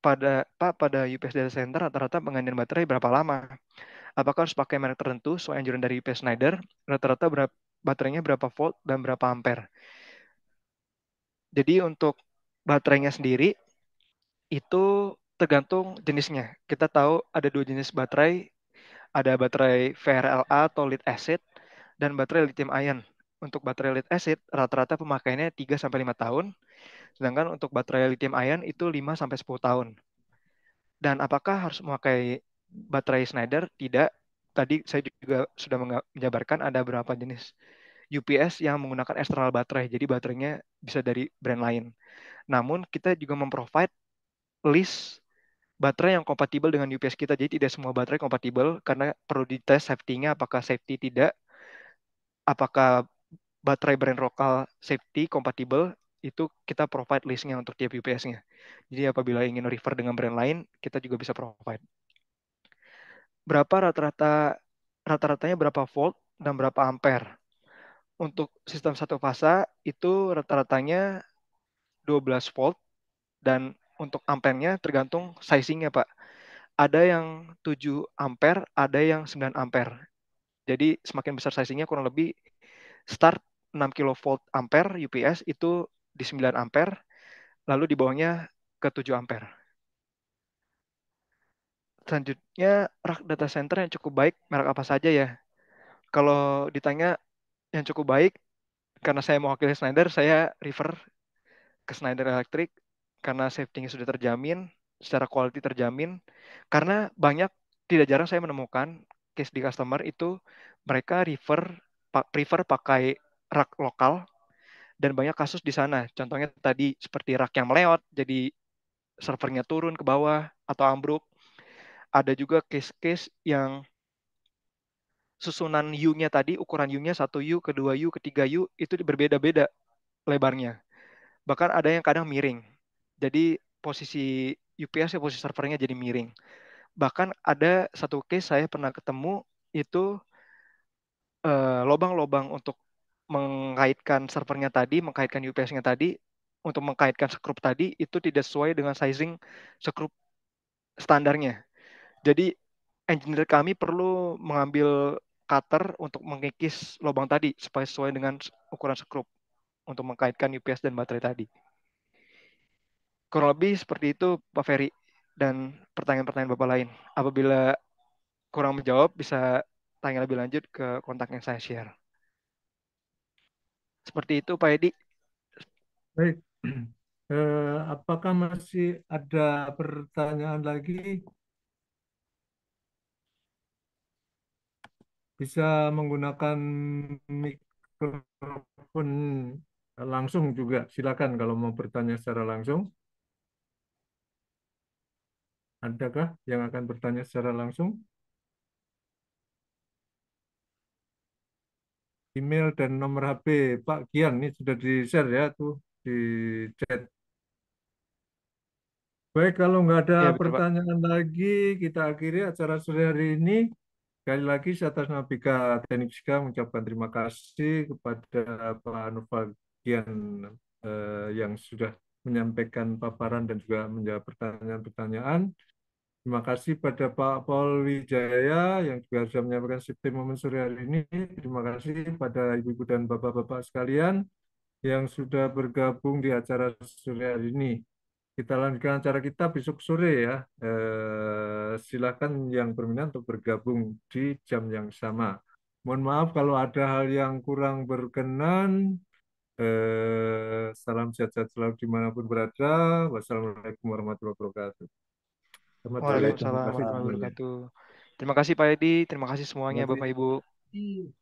Pada Pak pada UPS data center rata-rata penggantian baterai berapa lama? Apakah harus pakai merek tertentu sesuai anjuran dari UPS Schneider? Rata-rata berapa, baterainya berapa volt dan berapa ampere? Jadi untuk baterainya sendiri itu tergantung jenisnya. Kita tahu ada dua jenis baterai, ada baterai VRLA atau lead acid dan baterai lithium ion untuk baterai lead acid rata-rata pemakaiannya 3 sampai 5 tahun, sedangkan untuk baterai lithium ion itu 5 sampai 10 tahun. Dan apakah harus memakai baterai Schneider? Tidak. Tadi saya juga sudah menjabarkan ada berapa jenis UPS yang menggunakan eksternal baterai, jadi baterainya bisa dari brand lain. Namun kita juga memprovide list baterai yang kompatibel dengan UPS kita. Jadi tidak semua baterai kompatibel karena perlu dites safety-nya apakah safety tidak, apakah baterai brand lokal safety compatible itu kita provide listnya untuk tiap UPS-nya. Jadi apabila ingin refer dengan brand lain, kita juga bisa provide. Berapa rata-rata rata-ratanya berapa volt dan berapa ampere? Untuk sistem satu fasa itu rata-ratanya 12 volt dan untuk ampernya tergantung sizingnya Pak. Ada yang 7 ampere, ada yang 9 ampere. Jadi semakin besar sizingnya kurang lebih start 6 kilovolt ampere UPS itu di 9 ampere, lalu di bawahnya ke 7 ampere. Selanjutnya, rak data center yang cukup baik, merek apa saja ya? Kalau ditanya yang cukup baik, karena saya mewakili Schneider, saya refer ke Schneider Electric, karena safety-nya sudah terjamin, secara quality terjamin, karena banyak, tidak jarang saya menemukan case di customer itu mereka refer prefer pakai rak lokal dan banyak kasus di sana. Contohnya tadi seperti rak yang meleot, jadi servernya turun ke bawah atau ambruk. Ada juga case-case yang susunan U-nya tadi, ukuran U-nya 1 U, kedua U, ketiga U, itu berbeda-beda lebarnya. Bahkan ada yang kadang miring. Jadi posisi UPS posisi servernya jadi miring. Bahkan ada satu case saya pernah ketemu itu eh, lobang-lobang uh, untuk mengkaitkan servernya tadi, mengkaitkan UPS-nya tadi, untuk mengkaitkan sekrup tadi itu tidak sesuai dengan sizing sekrup standarnya. Jadi engineer kami perlu mengambil cutter untuk mengikis lubang tadi supaya sesuai dengan ukuran sekrup untuk mengkaitkan UPS dan baterai tadi. Kurang lebih seperti itu Pak Ferry dan pertanyaan-pertanyaan Bapak lain. Apabila kurang menjawab bisa tanya lebih lanjut ke kontak yang saya share. Seperti itu Pak Edi. Baik. Eh, apakah masih ada pertanyaan lagi? Bisa menggunakan mikrofon langsung juga. Silakan kalau mau bertanya secara langsung. Adakah yang akan bertanya secara langsung? email dan nomor HP Pak Kian ini sudah di share ya tuh di chat. Baik, kalau nggak ada ya, pertanyaan Pak. lagi, kita akhiri acara sore hari ini. Sekali lagi, saya atas nama Teknik Sika mengucapkan terima kasih kepada Pak Kian eh, yang sudah menyampaikan paparan dan juga menjawab pertanyaan-pertanyaan. Terima kasih pada Pak Paul Wijaya yang juga sudah menyampaikan sistem momen sore hari ini. Terima kasih pada ibu-ibu dan bapak-bapak sekalian yang sudah bergabung di acara sore hari ini. Kita lanjutkan acara kita besok sore ya. Eh, silakan yang berminat untuk bergabung di jam yang sama. Mohon maaf kalau ada hal yang kurang berkenan. Eh, salam sehat-sehat selalu dimanapun berada. Wassalamualaikum warahmatullahi wabarakatuh. Waalaikumsalam warahmatullahi wabarakatuh. Terima kasih Pak Edi, terima kasih semuanya Bapak Ibu. Iya.